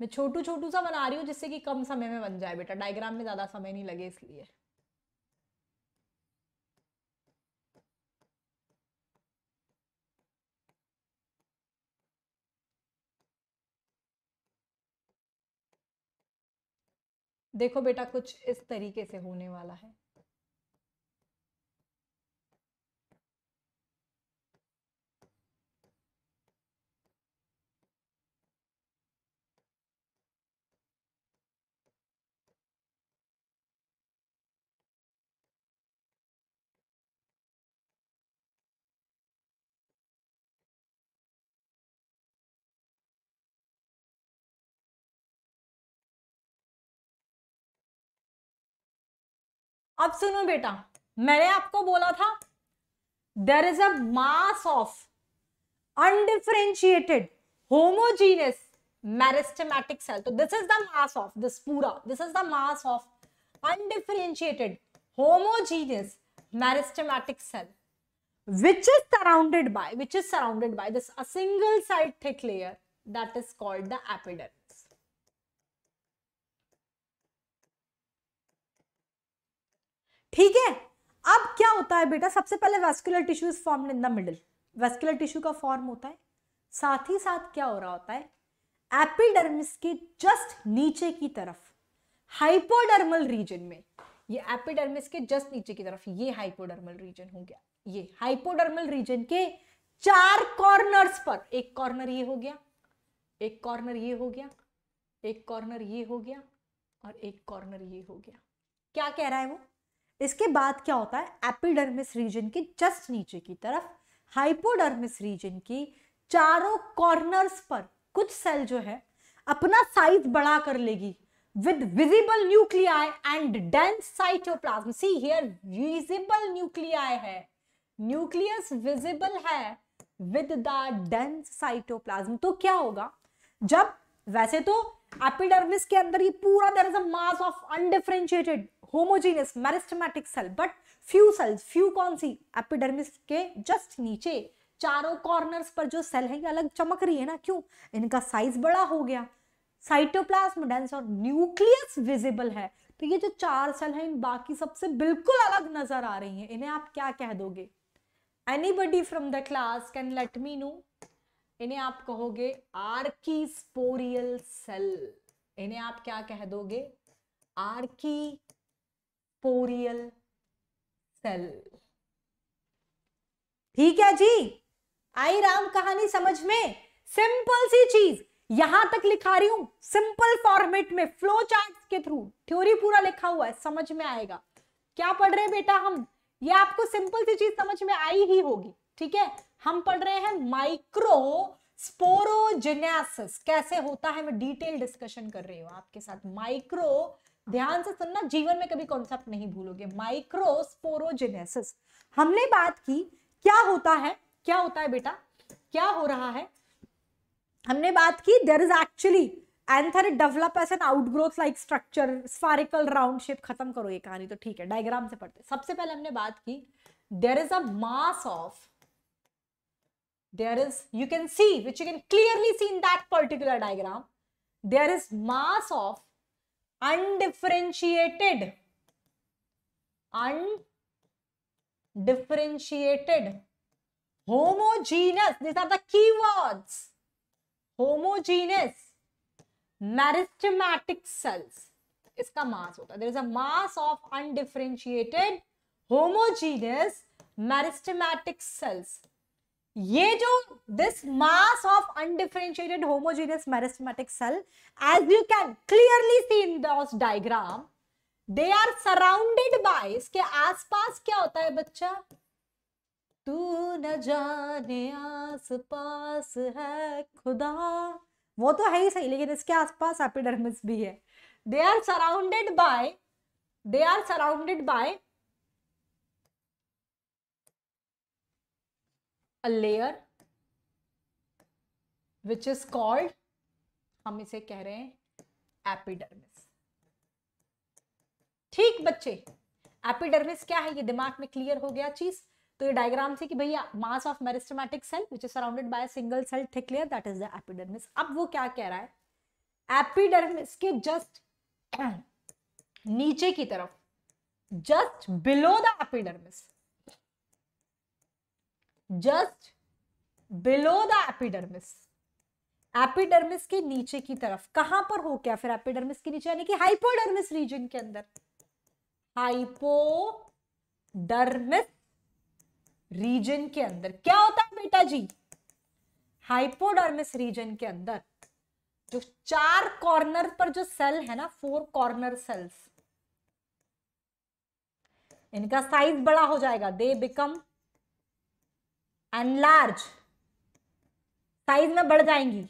मैं छोटू छोटू सा बना रही हूँ जिससे कि कम समय में बन जाए बेटा डायग्राम में ज़्यादा समय नहीं लगे इसलिए देखो बेटा कुछ इस तरीके से होने वाला है अब सुनो बेटा मैंने आपको बोला था there is as of undifferentiated homogeneous meristematic cell तो this is the mass of this पूरा this is the mass of undifferentiated homogeneous meristematic cell which is surrounded by which is surrounded by this a side thick layer that is called the epiderm ठीक है अब क्या होता है बेटा सबसे पहले vascular tissues form in the middle vascular tissue का फॉर्म होता है साथ ही साथ क्या हो रहा होता है एपिडर्मिस के जस्ट नीचे की तरफ हाइपोडर्मल रीजन में ये एपिडर्मिस के जस्ट नीचे की तरफ ये हाइपोडर्मल रीजन हो गया ये हाइपोडर्मल रीजन के चार कॉर्नर्स पर एक कॉर्नर ये हो गया एक कॉर्नर ये हो गया एक कॉर्नर ये हो गया और एक कॉर्नर ये हो गया क्या कह रहा है वो इसके बाद क्या होता है एपिडर्मिस रीजन के जस्ट नीचे की तरफ हाइपोडर्मिस रीजन की चारों कॉर्नर्स पर कुछ सेल जो है अपना साइज बढ़ा कर लेगी with visible nuclei and dense cytoplasm see here visible nuclei है न्यूक्लियस विजिबल है विद द डेंस साइटोप्लाज्म तो क्या होगा जब वैसे तो एपिडर्मिस के अंदर ये पूरा there is a mass of undifferentiated homogeneous meristematic cell but few cells few कौन सी एपिडर्मिस के जस्ट नीचे चारों कॉर्नर्स पर जो सेल है ये अलग चमक रही है ना क्यों इनका साइज बड़ा हो गया साइटोप्लाज्म डेंस और न्यूक्लियस विजिबल है तो ये जो चार सेल है इन बाकी सबसे बिल्कुल अलग नजर आ रही है इन्हें आप क्या कह दोगे anybody from the class can let me know इन्हें आप कहोगे आर्की स्पोरियल सेल इन्हें आप क्या कह दोगे आर्की पोरियल सेल ठीक है जी आई राम कहानी समझ में सिंपल सी चीज यहां तक लिखा रही हूं सिंपल फॉर्मेट में फ्लो चार्ट के थ्रू थ्योरी पूरा लिखा हुआ है समझ में आएगा क्या पढ़ रहे बेटा हम ये आपको सिंपल सी चीज समझ में आई ही होगी ठीक है हम पढ़ रहे हैं माइक्रो स्पोरोजेनेसिस कैसे होता है मैं डिटेल डिस्कशन कर रही हूं आपके साथ माइक्रो ध्यान से सुनना जीवन में कभी कॉन्सेप्ट नहीं भूलोगे माइक्रोस्पोरोजेनेसिस हमने बात की क्या होता है क्या होता है बेटा क्या हो रहा है हमने बात की there is actually anther develop as an outgrowth like structure spherical round shape खत्म करो ये कहानी तो ठीक है डायग्राम से पढ़ते सबसे पहले हमने बात की there is a mass of there is you can see which you can clearly see in that particular diagram there is mass of undifferentiated undifferentiated homogeneous these are the keywords homogeneous meristematic cells इसका mass होता है there is a mass of undifferentiated homogeneous meristematic cells ये जो this mass of undifferentiated homogeneous meristematic cell as you can clearly see in those diagram they are surrounded by इसके आसपास क्या होता है बच्चा तू न जाने आस पास है खुदा वो तो है ही सही लेकिन इसके आसपास एपिडर्मिस भी है they are surrounded by they are surrounded by a layer which is called हम इसे कह रहे हैं एपिडर्मिस ठीक बच्चे एपिडर्मिस क्या है ये दिमाग में क्लियर हो गया चीज तो ये डायग्राम से कि भैया mass of meristematic cell which is surrounded by single cell thick layer that is the epidermis अब वो क्या कह रहा है एपिडर्मिस के जस्ट [CLEARS THROAT] नीचे की तरफ just below the epidermis just below the epidermis epidermis के नीचे की तरफ कहां पर हो क्या फिर एपिडर्मिस के नीचे यानी कि हाइपोडर्मिस रीजन के अंदर हाइपोडर्मिस रीजन के अंदर क्या होता है बेटा जी हाइपोडर्मिस रीजन के अंदर जो चार कॉर्नर पर जो सेल है ना फोर कॉर्नर सेल्स इनका साइज बड़ा हो जाएगा they become and large size में बढ़ जाएंगी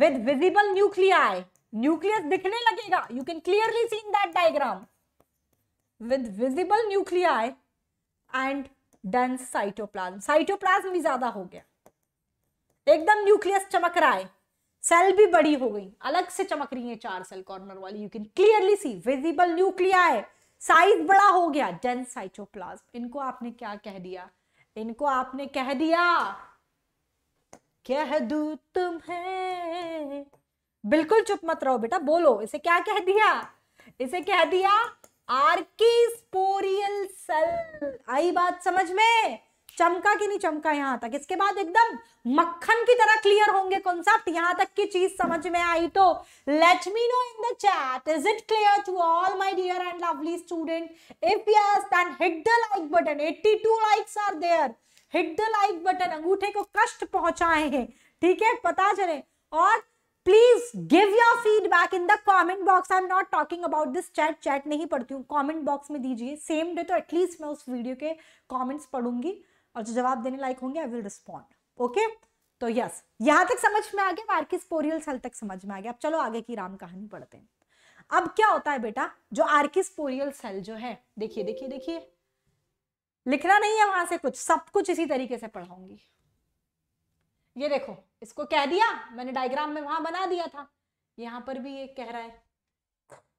विद विजिबल न्यूक्लियाई न्यूक्लियस दिखने लगेगा you can clearly see in that diagram with visible nuclei and dense cytoplasm cytoplasm भी ज्यादा हो गया एकदम न्यूक्लियस चमक रहा है सेल भी बड़ी हो गई अलग से चमक रही है चार सेल कॉर्नर वाली you can clearly see visible nuclei size बड़ा हो गया डेंस साइटोप्लाज्म इनको आपने क्या कह दिया इनको आपने कह दिया कह दू तुम्हें बिल्कुल चुप मत रहो बेटा बोलो इसे क्या कह दिया इसे कह दिया आर्की सेल आई बात समझ में चमका कि नहीं चमका यहां तक इसके बाद एकदम मक्खन की तरह क्लियर होंगे कॉन्सेप्ट यहां तक की चीज समझ में आई तो let me know in the chat is it clear to all my dear and lovely student if yes then hit the like button 82 likes are there hit the like button अंगूठे को कष्ट पहुंचाए हैं ठीक है पता चले और please give your feedback in the comment box I am not talking about this chat chat नहीं पढ़ती हूँ कॉमेंट बॉक्स में दीजिए सेम डे तो एटलीस्ट मैं उस वीडियो के कॉमेंट्स पढ़ूंगी और जो जवाब देने लायक होंगे आई विल रिस्पॉन्ड ओके तो यस यहां तक समझ में आ गया पोरियल सेल तक समझ में आ गया अब चलो आगे की राम कहानी पढ़ते हैं अब क्या होता है बेटा जो आर्किस पोरियल सेल जो है देखिए देखिए देखिए लिखना नहीं है वहां से कुछ सब कुछ इसी तरीके से पढ़ाऊंगी ये देखो इसको कह दिया मैंने डायग्राम में वहां बना दिया था यहां पर भी ये कह रहा है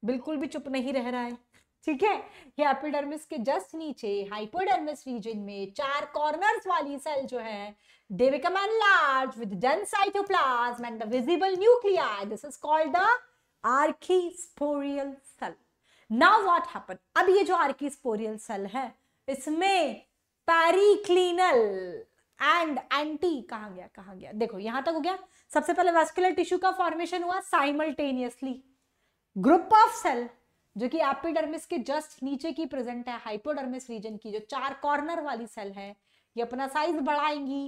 बिल्कुल भी चुप नहीं रह रहा है ठीक है ये एपिडर्मिस के जस्ट नीचे हाइपोडर्मिस रीजन में चार कॉर्नर्स वाली सेल जो है they become enlarge with dense cytoplasm and the visible nuclei this is called the archesporial cell now what happen अब ये जो आर्कीस्पोरियल सेल है इसमें पैरिक्लिनल एंड एंटी कहा गया कहा गया देखो यहां तक हो गया सबसे पहले वेस्कुलर टिश्यू का फॉर्मेशन हुआ साइमल्टेनियसली ग्रुप ऑफ सेल जो कि एपिडर्मिस के जस्ट नीचे की प्रेजेंट है हाइपोडर्मिस रीजन की जो चार कॉर्नर वाली सेल है ये अपना साइज बढ़ाएंगी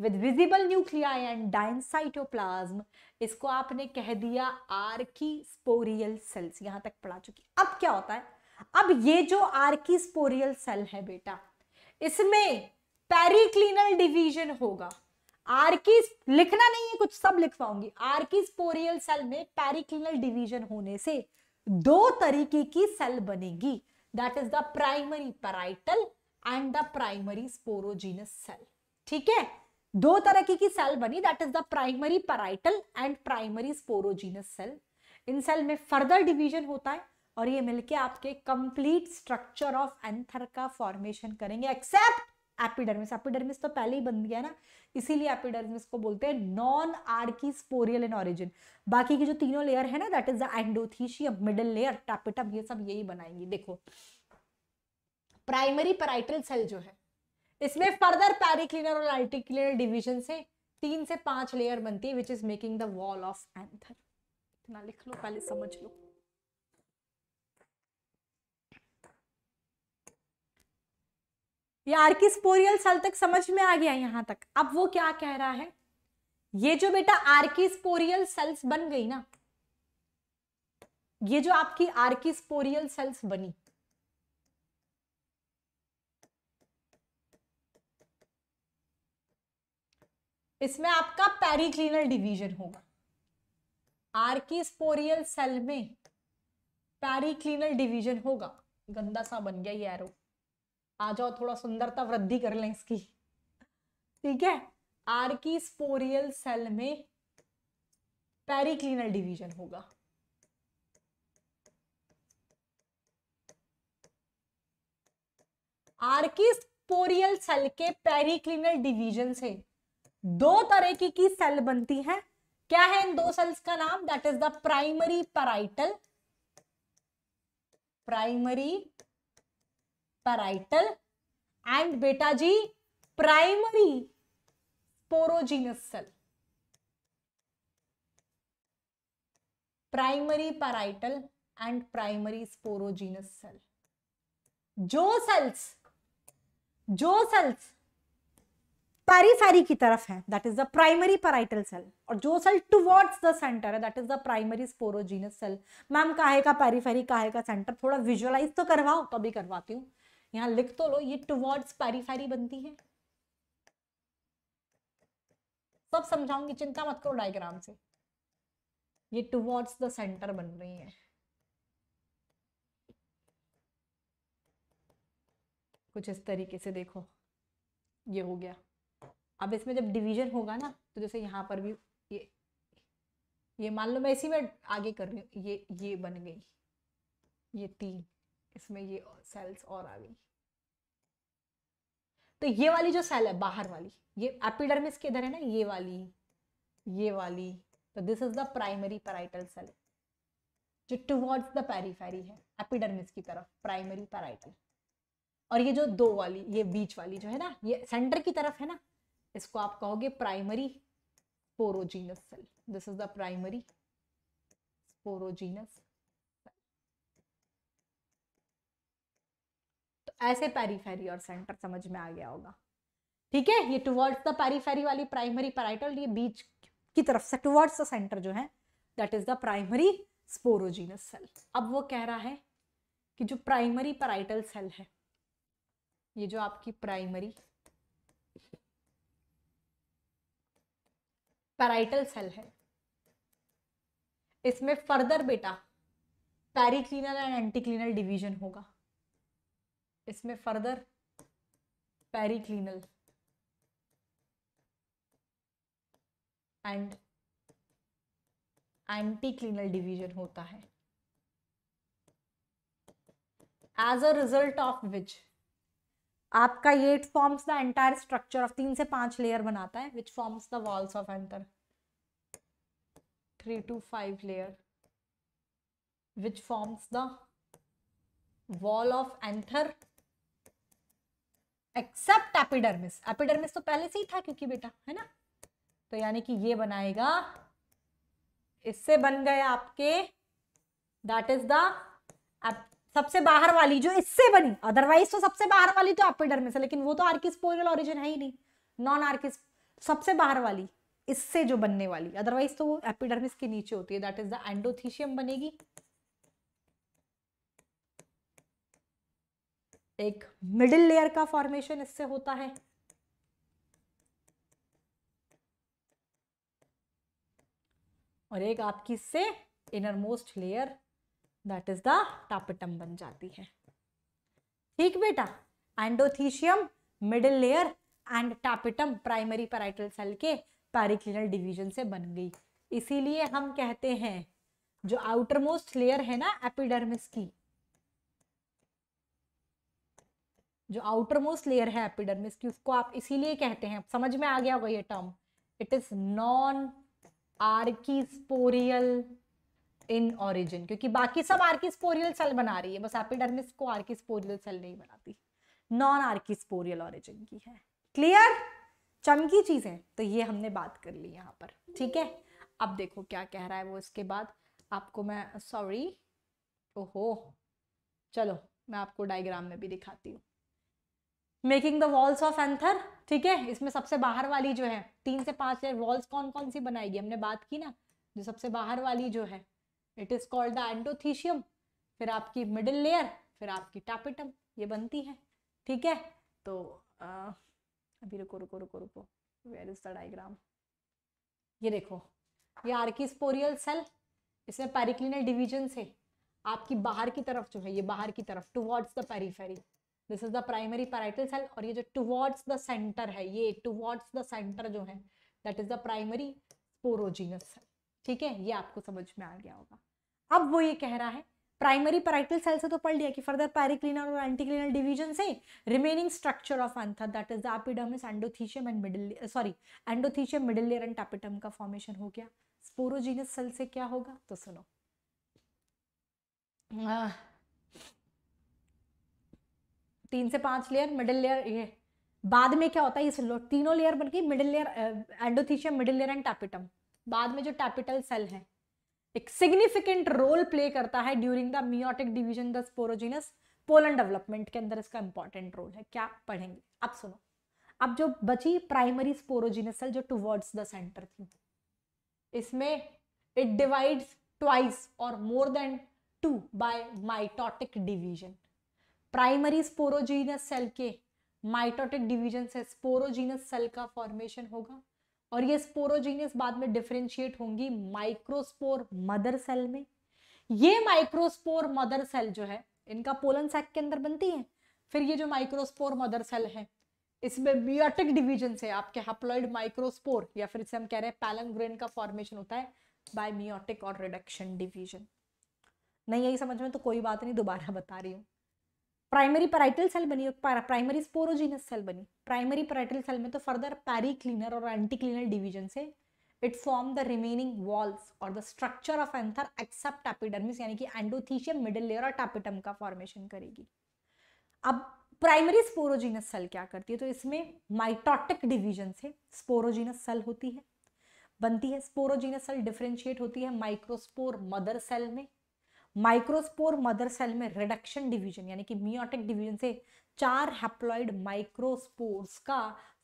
with visible nuclei and dense cytoplasm इसको आपने कह दिया आर्कीस्पोरियल सेल्स यहां तक पढ़ा चुकी अब क्या होता है अब ये जो आर्कीस्पोरियल सेल है बेटा इसमें पेरिक्लिनल डिवीजन होगा आर्की लिखना नहीं है कुछ सब लिखवाऊंगी आर्की सेल में पेरिक्लिनल डिवीजन होने से दो तरीके की सेल बनेगी that is the primary parietal and the primary sporogenous cell ठीक है दो तरह की सेल बनी that is the primary parietal and primary sporogenous cell इन सेल में फर्दर डिवीजन होता है और ये मिलके आपके कंप्लीट स्ट्रक्चर ऑफ एंथर का फॉर्मेशन करेंगे एक्सेप्ट एपिडर्मिस एपिडर्मिस तो पहले ही बन गया ना इसीलिए एपिडर्मिस को बोलते हैं non archesporial in origin बाकी की जो तीनों लेयर है ना that is the endothecium middle layer tapetum ये सब यही बनाएंगी देखो प्राइमरी पैराइटल सेल जो है इसमें फर्दर पैरिक्लिनर और आर्टिक्लिनर डिविजन से तीन से पांच लेयर बनती है which is making the wall of anther इतना लिख लो पहले समझ लो ये आर्किस्पोरियल सेल तक समझ में आ गया यहां तक अब वो क्या कह रहा है ये जो बेटा आर्किस्पोरियल सेल्स बन गई ना ये जो आपकी आर्किस्पोरियल सेल्स बनी इसमें आपका पेरिक्लिनल डिवीजन होगा आर्किस्पोरियल सेल में पेरिक्लिनल डिवीजन होगा गंदा सा बन गया ये एरो आ जाओ थोड़ा सुंदरता वृद्धि कर लें इसकी ठीक है आर की स्पोरियल सेल में पेरिक्लिनल डिवीजन होगा स्पोरियल सेल के पेरिक्लिनल डिवीजन से दो तरह की, की सेल बनती है क्या है इन दो सेल्स का नाम that is the primary parietal primary parietal and बेटा जी primary sporogenous cell primary parietal and primary sporogenous cell जो सेल्स जो सेल्स पेरीफेरी की तरफ है that is the primary parietal cell और जो सेल टुवर्ड्स द सेंटर है that is the primary sporogenous cell ma'am काहे का पेरीफेरी काहे का सेंटर थोड़ा विजुअलाइज तो करवाओ तो भी करवाती हूँ यहां लिख तो लो ये टुवर्ड्स पैरीफेरी बनती है सब समझाऊंगी चिंता मत करो डायग्राम से ये टुवर्ड्स द सेंटर बन रही है कुछ इस तरीके से देखो ये हो गया अब इसमें जब डिवीजन होगा ना तो जैसे यहाँ पर भी ये ये मान लो मैं इसी में आगे कर रही हूँ ये ये बन गई ये तीन इसमें ये सेल्स और आ गई तो ये वाली जो सेल है बाहर वाली ये एपिडर्मिस के इधर है ना ये वाली ये वाली तो this is the primary parietal cell जो टुवर्ड्स द पेरीफेरी है एपिडर्मिस की तरफ प्राइमरी पैराइटल और ये जो दो वाली ये बीच वाली जो है ना ये सेंटर की तरफ है ना इसको आप कहोगे primary sporogenous cell this is the primary sporogenous ऐसे पैरीफेरी और सेंटर समझ में आ गया होगा ठीक है ये टुवर्ड्स द पैरीफेरी वाली प्राइमरी पैराइटल ये बीच की तरफ से टुवर्ड्स द सेंटर जो है that is the primary sporogenous cell अब वो कह रहा है कि जो प्राइमरी पैराइटल सेल है ये जो आपकी प्राइमरी पैराइटल सेल है इसमें फर्दर बेटा पैरिक्लिनल एंड एंटीक्लिनल डिवीजन होगा इसमें further periclinal and anticlinal division होता है as a result of which आपका ये forms the entire structure of तीन से पांच लेयर बनाता है which forms the walls of anther three to five layer which forms the wall of anther except epidermis epidermis तो पहले से ही था क्योंकि बेटा है ना तो यानी कि ये बनाएगा इससे बन गए आपके दैट इज द सबसे बाहर वाली जो इससे बनी अदरवाइज तो सबसे बाहर वाली तो एपिडर्मिस है लेकिन वो तो आर्किस्पोरियल ऑरिजिन है ही नहीं नॉन आर्किस सबसे बाहर वाली इससे जो बनने वाली अदरवाइज तो वो एपिडर्मिस के नीचे होती है दैट इज द एंडोथीशियम बनेगी एक मिडिल लेयर का फॉर्मेशन इससे होता है और एक आपकी से inner most layer that is the tapetum बन जाती है ठीक बेटा endothecium middle layer and tapetum primary parietal cell के पैरिक्लिनल डिवीजन से बन गई इसीलिए हम कहते हैं जो आउटर मोस्ट लेयर है ना एपिडर्मिस की जो आउटर मोस्ट लेयर है एपिडर्मिस की उसको आप इसीलिए कहते हैं समझ में आ गया होगा ये term it is non archesporial in origin क्योंकि बाकी सब आर्किस्पोरियल सेल बना रही है बस एपिडर्मिस को आर्किस्पोरियल सेल नहीं बनाती नॉन आर्किस्पोरियल ऑरिजिन की है क्लियर चमकी चीजें तो ये हमने बात कर ली यहाँ पर ठीक है अब देखो क्या कह रहा है वो इसके बाद आपको मैं सॉरी ओहो चलो मैं आपको डायग्राम में भी दिखाती हूँ making the walls of anther ठीक है इसमें सबसे बाहर वाली जो है तीन से पांच वॉल्स कौन कौन सी बनाएगी हमने बात की ना जो सबसे बाहर वाली जो है it is called the endothecium फिर आपकी मिडिल लेयर फिर आपकी टैपिटम ये बनती है ठीक है तो आ, अभी रुको रुको रुको रुको वेयर इज द डायग्राम ये देखो ये आर्किस्पोरियल सेल इसमें पेरिक्लिनल डिवीजन से आपकी बाहर की तरफ जो है ये बाहर की तरफ towards the periphery this is the primary parietal cell और ये जो टुवर्ड्स द सेंटर है ये टुवर्ड्स द सेंटर जो है that is the primary sporogenous cell ठीक है ये आपको समझ में आ गया होगा अब वो ये कह रहा है प्राइमरी पैराइटल सेल से तो पढ़ लिया कि फर्दर पैरिक्लिनल और एंटीक्लिनल डिवीजन से remaining structure of anther that is the epidermis endothecium and middle sorry endothecium middle layer and tapetum का फॉर्मेशन हो गया स्पोरोजीनस सेल से क्या होगा तो सुनो हाँ। तीन से पांच लेयर मिडिल लेयर ये बाद में क्या होता है ये तीनों लेयर बन गई middle layer endothecium middle layer and tapetum बाद में जो टैपिटल सेल है एक सिग्निफिकेंट रोल प्ले करता है during the meiotic division the sporogenous pollen development के अंदर इसका इंपॉर्टेंट रोल है क्या पढ़ेंगे अब सुनो अब जो बची प्राइमरी स्पोरोजिनस सेल जो टुवर्ड्स द सेंटर थी इसमें इट डिवाइड्स ट्वाइस और more than two by mitotic division primary sporogenous cell के माइटोटिक डिवीजन से स्पोरोजीनस सेल का फॉर्मेशन होगा और ये स्पोरोजीनस बाद में डिफ्रेंशिएट होंगी माइक्रोस्पोर मदर सेल में ये माइक्रोस्पोर मदर सेल जो है इनका पोलन सैक के अंदर बनती है फिर ये जो माइक्रोस्पोर मदर सेल है इसमें बियोटिक डिवीजन से आपके हप्लॉइड माइक्रोस्पोर या फिर इसे हम कह रहे हैं ग्रेन का फॉर्मेशन होता है बाय मियोटिक और रिडक्शन डिवीजन नहीं यही समझ में तो कोई बात नहीं दोबारा बता रही हूँ प्राइमरी पैराइटल सेल बनी प्राइमरी स्पोरोजीनस सेल बनी प्राइमरी पैराइटल सेल में तो फर्दर पैरी क्लीनर और एंटी क्लीनर डिविजन से it form the remaining walls और the structure of anther except epidermis यानी कि एंडोथीशियम मिडिल लेयर और टैपिटम का फॉर्मेशन करेगी अब प्राइमरी स्पोरोजीनस सेल क्या करती है तो इसमें माइटोटिक डिवीजन से स्पोरोजीनस सेल होती है बनती है स्पोरोजीनस सेल डिफ्रेंशिएट होती है माइक्रोस्पोर मदर सेल में माइक्रोस्पोर मदर सेल में रिडक्शन डिवीजन यानी कि मियोटिक डिवीजन से चार हेप्लॉइड माइक्रोस्पोर्स का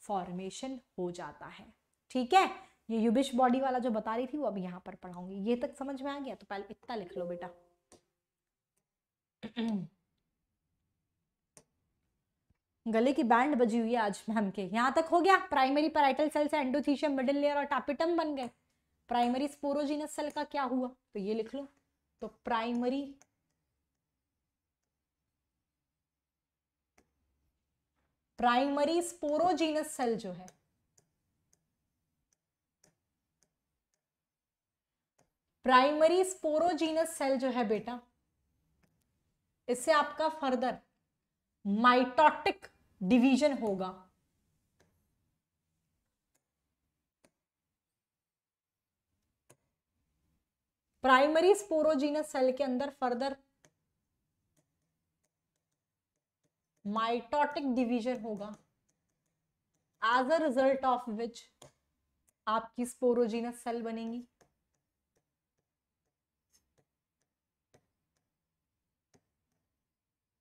फॉर्मेशन हो जाता है ठीक है ये युबिश बॉडी वाला जो बता रही थी वो अब यहाँ पर पढ़ाऊंगी ये तक समझ में आ गया तो पहले इतना लिख लो बेटा [CLEARS THROAT] गले की बैंड बजी हुई है आज मैम के यहाँ तक हो गया प्राइमरी पैराइटल सेल से एंडोथीशियम मिडिल लेयर और टापिटम बन गए प्राइमरी स्पोरोजिनस सेल का क्या हुआ तो ये लिख लो तो प्राइमरी प्राइमरी स्पोरोजीनस सेल जो है प्राइमरी स्पोरोजीनस सेल जो है बेटा इससे आपका फर्दर माइटोटिक डिवीजन होगा प्राइमरी स्पोरोजीनस सेल के अंदर फर्दर माइटोटिक डिवीजन होगा as a result of which आपकी स्पोरोजीनस सेल बनेंगी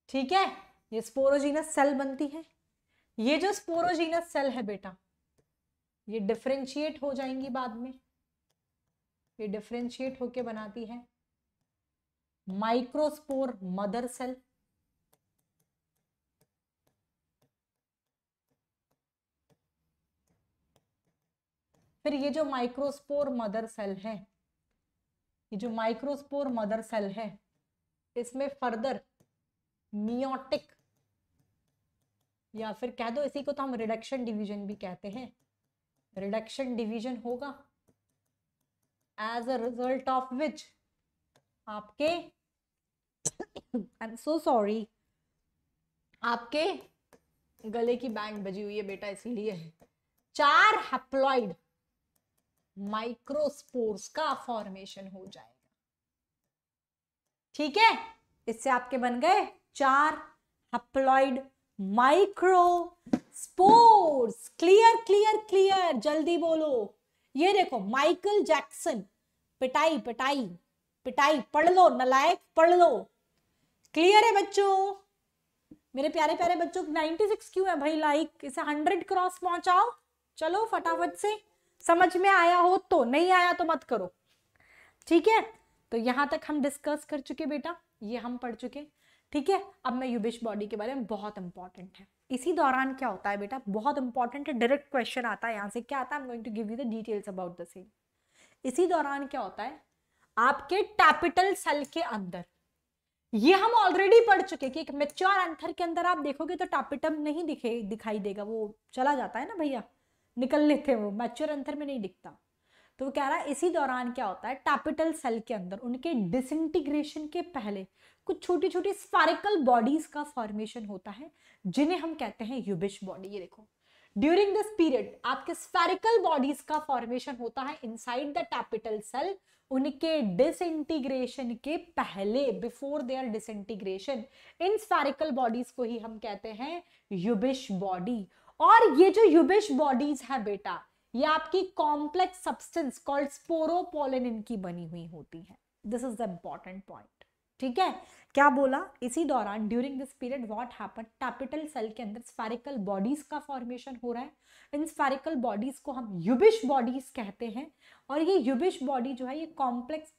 ठीक है ये स्पोरोजीनस सेल बनती है ये जो स्पोरोजीनस सेल है बेटा ये डिफ्रेंशिएट हो जाएंगी बाद में ये डिफ्रेंशिएट होके बनाती है माइक्रोस्पोर मदर सेल फिर ये जो माइक्रोस्पोर मदर सेल है ये जो माइक्रोस्पोर मदर सेल है इसमें फर्दर मियोटिक या फिर कह दो इसी को तो हम रिडक्शन डिवीजन भी कहते हैं रिडक्शन डिवीजन होगा as a result of which आपके आई एम सो सॉरी आपके गले की बैंड बजी हुई है बेटा इसीलिए चार हेप्लॉइड माइक्रोस्पोर्स का फॉर्मेशन हो जाएगा ठीक है इससे आपके बन गए चार haploid microspores clear clear clear जल्दी बोलो ये देखो माइकल जैक्सन पिटाई पिटाई पिटाई पढ़ लो नलायक पढ़ लो क्लियर है बच्चों मेरे प्यारे प्यारे बच्चों 96 क्यों है भाई लाइक इसे 100 क्रॉस पहुंचाओ चलो फटाफट से समझ में आया हो तो नहीं आया तो मत करो ठीक है तो यहां तक हम डिस्कस कर चुके बेटा ये हम पढ़ चुके ठीक है अब मैं युविश बॉडी के बारे में बहुत इंपॉर्टेंट है इसी दौरान क्या होता है बेटा बहुत इंपॉर्टेंट है डायरेक्ट क्वेश्चन आता है यहाँ से क्या आता है going to give you the details about the same इसी दौरान क्या होता है आपके टैपिटल सेल के अंदर ये हम ऑलरेडी पढ़ चुके कि एक मेच्योर एंथर के अंदर आप देखोगे तो टैपिटम नहीं दिखे दिखाई देगा वो चला जाता है ना भैया निकल लेते हैं वो मेच्योर एंथर में नहीं दिखता तो वो कह रहा है इसी दौरान क्या होता है टैपिटल सेल के अंदर उनके डिसइंटीग्रेशन के पहले कुछ छोटी छोटी स्पारिकल बॉडीज का फॉर्मेशन होता है जिन्हें हम कहते हैं यूबिश बॉडी ये देखो ड्यूरिंग दिस पीरियड आपके स्पेरिकल बॉडीज का फॉर्मेशन होता है inside the tapetal cell उनके डिसइंटीग्रेशन के पहले बिफोर देयर डिसइंटीग्रेशन इन स्पेरिकल बॉडीज को ही हम कहते हैं युबिश बॉडी और ये जो युबिश बॉडीज है बेटा ये आपकी कॉम्प्लेक्स सब्सटेंस कॉल्ड स्पोरोपोलिन इनकी बनी हुई होती है this is the important point ठीक है क्या बोला इसी दौरान during this period what happen tapetal cell के अंदर स्फेरिकल बॉडीज का फॉर्मेशन हो रहा है इन स्फेरिकल बॉडीज को हम युबिश बॉडीज कहते हैं और ये युबिश बॉडी जो है ये कॉम्प्लेक्स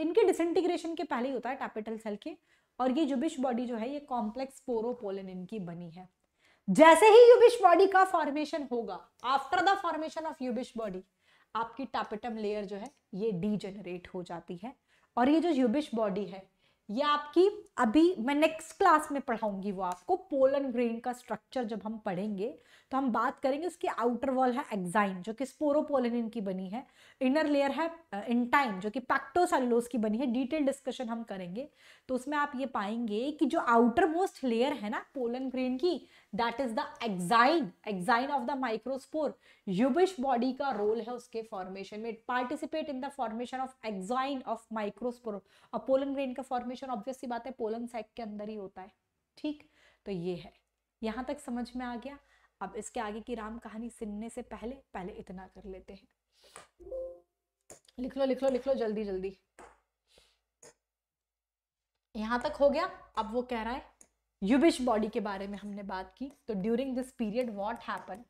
इनके डिसइंटीग्रेशन के पहले ही होता है टैपिटल सेल के और ये युबिश बॉडी जो है ये कॉम्प्लेक्स पोरोपोलिन इनकी बनी है जैसे ही युबिश बॉडी का फॉर्मेशन होगा after the formation of Ubisch body आपकी टैपिटम लेयर जो है ये डीजेनरेट हो जाती है और ये जो युबिश बॉडी है ये आपकी अभी मैं नेक्स्ट क्लास में पढ़ाऊंगी वो आपको पोलन ग्रेन का स्ट्रक्चर जब हम पढ़ेंगे तो हम बात करेंगे उसकी आउटर वॉल है एक्साइन जो कि स्पोरोपोलिन की बनी है इनर लेयर है इंटाइन जो कि पैक्टोसेलुलोज की बनी है डिटेल डिस्कशन हम करेंगे तो उसमें आप ये पाएंगे कि जो आउटर मोस्ट लेयर है ना पोलन ग्रेन की that is the exine exine of the microspore Ubisch body का रोल है उसके फॉर्मेशन में it participate in the formation of exine of microspore और पोलन ग्रेन का फॉर्मेशन ऑब्वियसली बात है पोलन सेक के अंदर ही होता है ठीक तो ये है यहाँ तक समझ में आ गया अब इसके आगे की राम कहानी सुनने से पहले पहले इतना कर लेते हैं लिख लो लिख लो लिख लो जल्दी जल्दी यहां तक हो गया अब वो कह रहा है यूबिश बॉडी के बारे में हमने बात की तो during this period what happen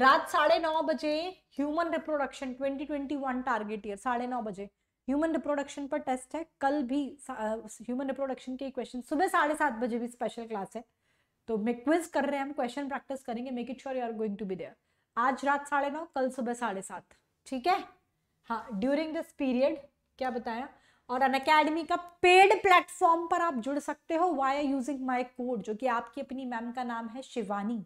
रात साढ़े नौ बजे ह्यूमन रिप्रोडक्शन 2021 टारगेट ईयर साढ़े नौ बजे ह्यूमन रिप्रोडक्शन पर टेस्ट है कल भी ह्यूमन रिप्रोडक्शन के क्वेश्चन सुबह साढ़े सात बजे भी स्पेशल क्लास है तो मैं क्विज कर रहे हैं हम क्वेश्चन प्रैक्टिस करेंगे make it sure you are going to be there आज रात साढ़े नौ कल सुबह साढ़े सात ठीक है हाँ ड्यूरिंग दिस पीरियड क्या बताया और अन अकेडमी का पेड प्लेटफॉर्म पर आप जुड़ सकते हो वाई यूजिंग माई कोड जो कि आपकी अपनी मैम का नाम है शिवानी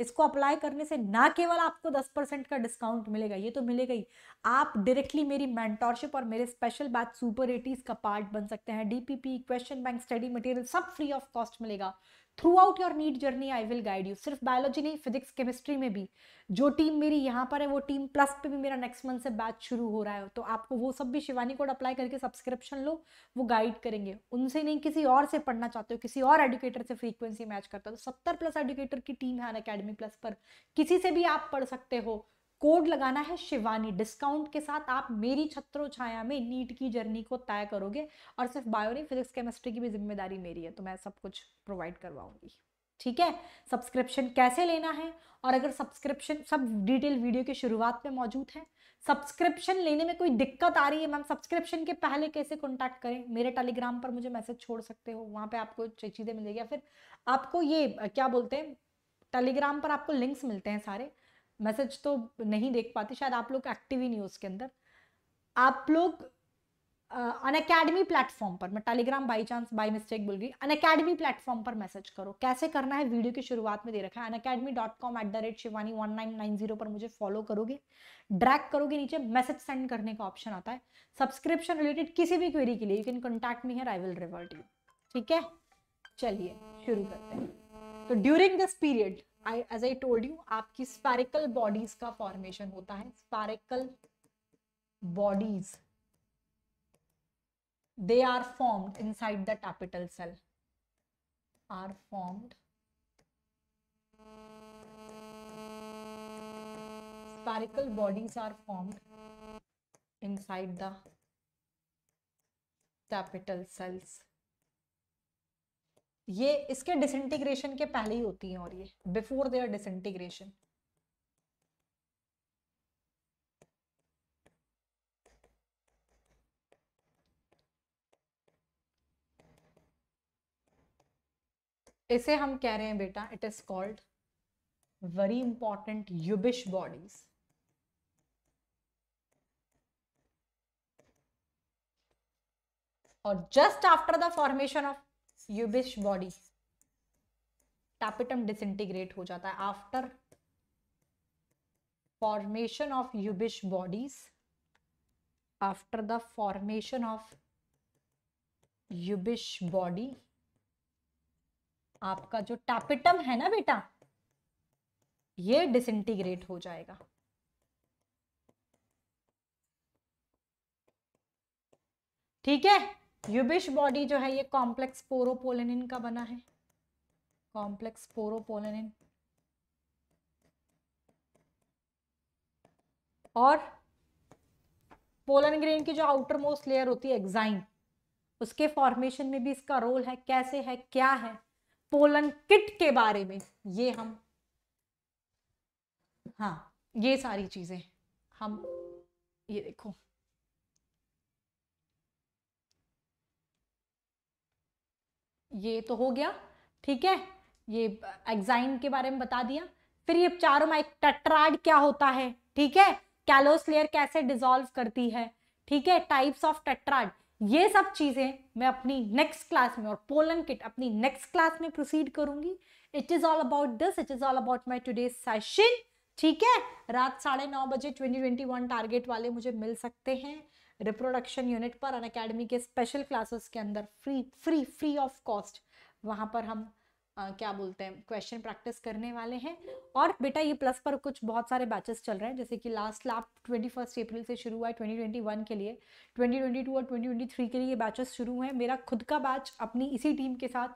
इसको अप्लाई करने से ना केवल आपको 10 परसेंट का डिस्काउंट मिलेगा ये तो मिलेगा ही आप डायरेक्टली मेरी मेंटोरशिप और मेरे स्पेशल बात सुपर एटीज का पार्ट बन सकते हैं DPP question bank study material सब फ्री ऑफ कॉस्ट मिलेगा throughout your NEET journey I will guide you सिर्फ बायोलॉजी नहीं फिजिक्स केमिस्ट्री में भी जो टीम मेरी यहाँ पर है वो टीम प्लस पे भी मेरा नेक्स्ट मंथ से बैच शुरू हो रहा है तो आपको वो सब भी शिवानी कोड अप्लाई करके सब्सक्रिप्शन लो वो गाइड करेंगे उनसे नहीं किसी और से पढ़ना चाहते हो किसी और एडुकेटर से फ्रीक्वेंसी मैच करता हो तो सत्तर प्लस एडुकेटर की टीम है अन अकेडमी प्लस पर किसी से भी आप पढ़ सकते हो कोड लगाना है शिवानी डिस्काउंट के साथ आप मेरी छत्रो छाया में नीट की जर्नी को तय करोगे और सिर्फ बायो नहीं फिजिक्स केमिस्ट्री की भी जिम्मेदारी मेरी है तो मैं सब कुछ प्रोवाइड करवाऊंगी ठीक है सब्सक्रिप्शन कैसे लेना है और अगर सब्सक्रिप्शन सब डिटेल वीडियो के शुरुआत में मौजूद है सब्सक्रिप्शन लेने में कोई दिक्कत आ रही है मैम सब्सक्रिप्शन के पहले कैसे कॉन्टैक्ट करें मेरे टेलीग्राम पर मुझे मैसेज छोड़ सकते हो वहाँ पे आपको चीज़ें मिलेगी या फिर आपको ये क्या बोलते हैं टेलीग्राम पर आपको लिंक्स मिलते हैं सारे मैसेज तो नहीं देख पाते शायद आप लोग एक्टिव ही नहीं हो उसके अंदर आप लोग अन अकेडमी प्लेटफॉर्म पर मैं Telegram by chance by mistake बोल रही अन अकेडमी प्लेटफॉर्म पर मैसेज करो कैसे करना है वीडियो की शुरुआत में दे रखा है Unacademy dot com at the rate Shivani one nine nine zero पर मुझे फॉलो करोगे ड्रैक करोगे नीचे मैसेज सेंड करने का ऑप्शन आता है सब्सक्रिप्शन रिलेटेड किसी भी क्वेरी के लिए यू कैन कॉन्टैक्ट मी है आई विल रिवर्ट यू ठीक है चलिए शुरू करते हैं तो during this period I as I told you आपकी स्पैरिकल बॉडीज का फॉर्मेशन होता है spherical bodies they are formed inside the tapetal cell are formed spherical bodies are formed inside the capital cells ये इसके disintegration के पहले ही होती है और ये बिफोर देयर डिसइंटीग्रेशन इसे हम कह रहे हैं बेटा it is called very important Ubisch bodies और just after the formation of Ubisch body tapetum disintegrate हो जाता है after formation of Ubisch bodies after the formation of Ubisch body आपका जो टैपिटम है ना बेटा ये डिसइंटीग्रेट हो जाएगा ठीक है यूबिश बॉडी जो है ये कॉम्प्लेक्स पोरोपोलेनिन का बना है कॉम्प्लेक्स पोरोपोलेनिन और पोलन ग्रेन की जो आउटर मोस्ट लेयर होती है एग्जाइन उसके फॉर्मेशन में भी इसका रोल है कैसे है क्या है पोलन किट के बारे में ये हम हाँ ये सारी चीज़ें हम ये देखो ये तो हो गया ठीक है ये एग्जाइन के बारे में बता दिया फिर ये चारों माइक टट्राड क्या होता है ठीक है कैलोस लेयर कैसे डिजोल्व करती है ठीक है टाइप्स ऑफ टट्राइड ये सब चीजें मैं अपनी नेक्स्ट क्लास में और पोलन किट अपनी नेक्स्ट क्लास में प्रोसीड करूंगी it is all about this it is all about my today session ठीक है रात साढ़े नौ बजे ट्वेंटी ट्वेंटी वन टारगेट वाले मुझे मिल सकते हैं रिप्रोडक्शन यूनिट पर अन अकेडमी के स्पेशल क्लासेस के अंदर free free free of cost वहाँ पर हम Uh, क्या बोलते हैं क्वेश्चन प्रैक्टिस करने वाले हैं और बेटा ये प्लस पर कुछ बहुत सारे बैचेस चल रहे हैं जैसे कि last lap twenty first April से शुरू हुआ है ट्वेंटी ट्वेंटी वन के लिए ट्वेंटी ट्वेंटी टू और ट्वेंटी ट्वेंटी थ्री के लिए ये बैचेस शुरू हुए हैं मेरा खुद का बैच अपनी इसी टीम के साथ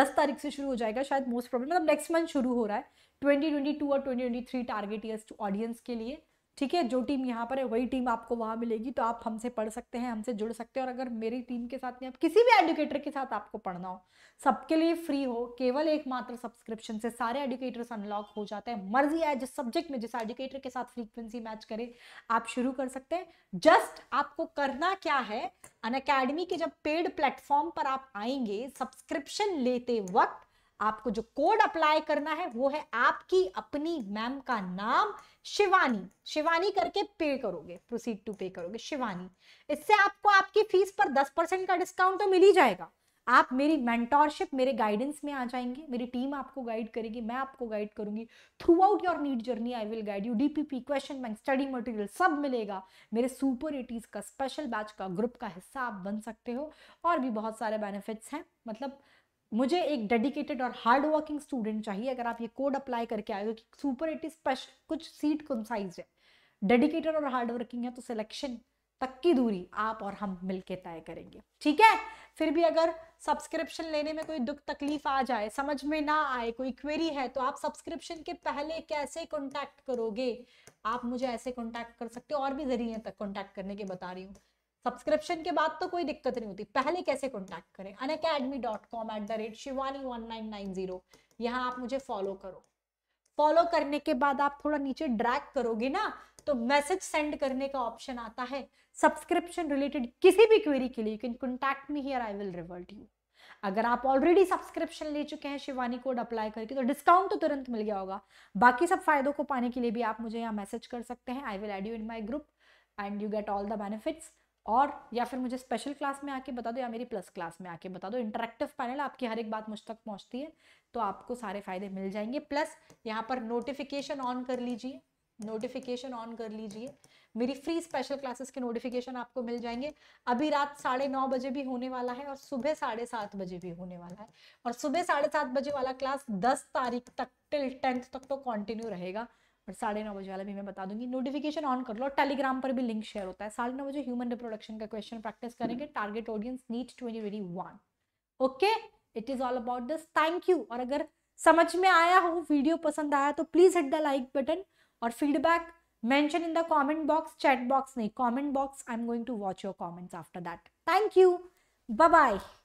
दस तारीख से शुरू हो जाएगा शायद मोस्ट प्रॉब्लम मतलब नेक्स्ट मंथ शुरू हो रहा है ट्वेंटी ट्वेंटी टू और twenty twenty three target years to audience के लिए ठीक है जो टीम यहाँ पर है वही टीम आपको वहाँ मिलेगी तो आप हमसे पढ़ सकते हैं हमसे जुड़ सकते हैं और अगर मेरी टीम के साथ नहीं आप किसी भी एडुकेटर के साथ आपको पढ़ना हो सबके लिए फ्री हो केवल एकमात्र सब्सक्रिप्शन से सारे एडुकेटर्स अनलॉक हो जाते हैं मर्जी है जिस सब्जेक्ट में जिस एडुकेटर के साथ फ्रीक्वेंसी मैच करे आप शुरू कर सकते हैं जस्ट आपको करना क्या है अन के जब पेड प्लेटफॉर्म पर आप आएंगे सब्सक्रिप्शन लेते वक्त आपको जो कोड अप्लाई करना है वो है आपकी अपनी मैम का नाम शिवानी शिवानी करके पे करोगे प्रोसीड टू पे करोगे शिवानी इससे आपको आपकी फीस पर दस परसेंट का डिस्काउंट तो मिल ही जाएगा आप मेरी मेंटोरशिप मेरे गाइडेंस में आ जाएंगे मेरी टीम आपको गाइड करेगी मैं आपको गाइड करूंगी throughout your NEET journey I will guide you DPP question bank study material सब मिलेगा मेरे सुपर एटीज का स्पेशल बैच का ग्रुप का हिस्सा आप बन सकते हो और भी बहुत सारे बेनिफिट्स हैं मतलब मुझे एक डेडिकेटेड और हार्ड वर्किंग स्टूडेंट चाहिए अगर आप ये कोड अप्लाई करके आए हो कि सुपर एटी स्पेशल कुछ सीट कंसाइज है डेडिकेटेड और हार्ड वर्किंग है तो सिलेक्शन तक की दूरी आप और हम मिलके तय करेंगे ठीक है फिर भी अगर सब्सक्रिप्शन लेने में कोई दुख तकलीफ आ जाए समझ में ना आए कोई क्वेरी है तो आप सब्सक्रिप्शन के पहले कैसे कॉन्टैक्ट करोगे आप मुझे ऐसे कॉन्टैक्ट कर सकते हो और भी जरिए तक कॉन्टैक्ट करने के बता रही हूँ सब्सक्रिप्शन के बाद तो कोई दिक्कत नहीं होती पहले कैसे कॉन्टैक्ट करें Unacademy dot com at the rate Shivani one nine nine zero यहाँ आप मुझे फॉलो करो फॉलो करने के बाद आप थोड़ा नीचे ड्रैग करोगे ना तो मैसेज सेंड करने का ऑप्शन आता है सब्सक्रिप्शन रिलेटेड किसी भी क्वेरी के लिए you can contact me here I will revert you अगर आप ऑलरेडी सब्सक्रिप्शन ले चुके हैं शिवानी कोड अप्लाई करके तो डिस्काउंट तो तुरंत मिल गया होगा बाकी सब फायदों को पाने के लिए भी आप मुझे यहाँ मैसेज कर सकते हैं I will add you in my group and you get all the benefits और या फिर मुझे स्पेशल क्लास में आके बता दो या मेरी प्लस क्लास में आके बता दो इंटरेक्टिव पैनल आपकी हर एक बात मुझ तक पहुंचती है तो आपको सारे फायदे मिल जाएंगे प्लस यहाँ पर नोटिफिकेशन ऑन कर लीजिए नोटिफिकेशन ऑन कर लीजिए मेरी फ्री स्पेशल क्लासेस के नोटिफिकेशन आपको मिल जाएंगे अभी रात साढ़े नौ बजे भी होने वाला है और सुबह साढ़े सात बजे भी होने वाला है और सुबह साढ़े सात बजे वाला क्लास दस तारीख तक टिल टेंथ तक तो कंटिन्यू रहेगा बट साढ़े नौ बजे वाला भी मैं बता दूंगी नोटिफिकेशन ऑन कर लो और टेलीग्राम पर भी लिंक शेयर होता है साढ़े नौ बजे ह्यूमन रिप्रोडक्शन का क्वेश्चन प्रैक्टिस करेंगे target audience NEET twenty twenty one okay it is all about this thank you और अगर समझ में आया हो वीडियो पसंद आया तो please hit the like button और feedback mention in the comment box chat box नहीं comment box I am going to watch your comments after that thank you bye bye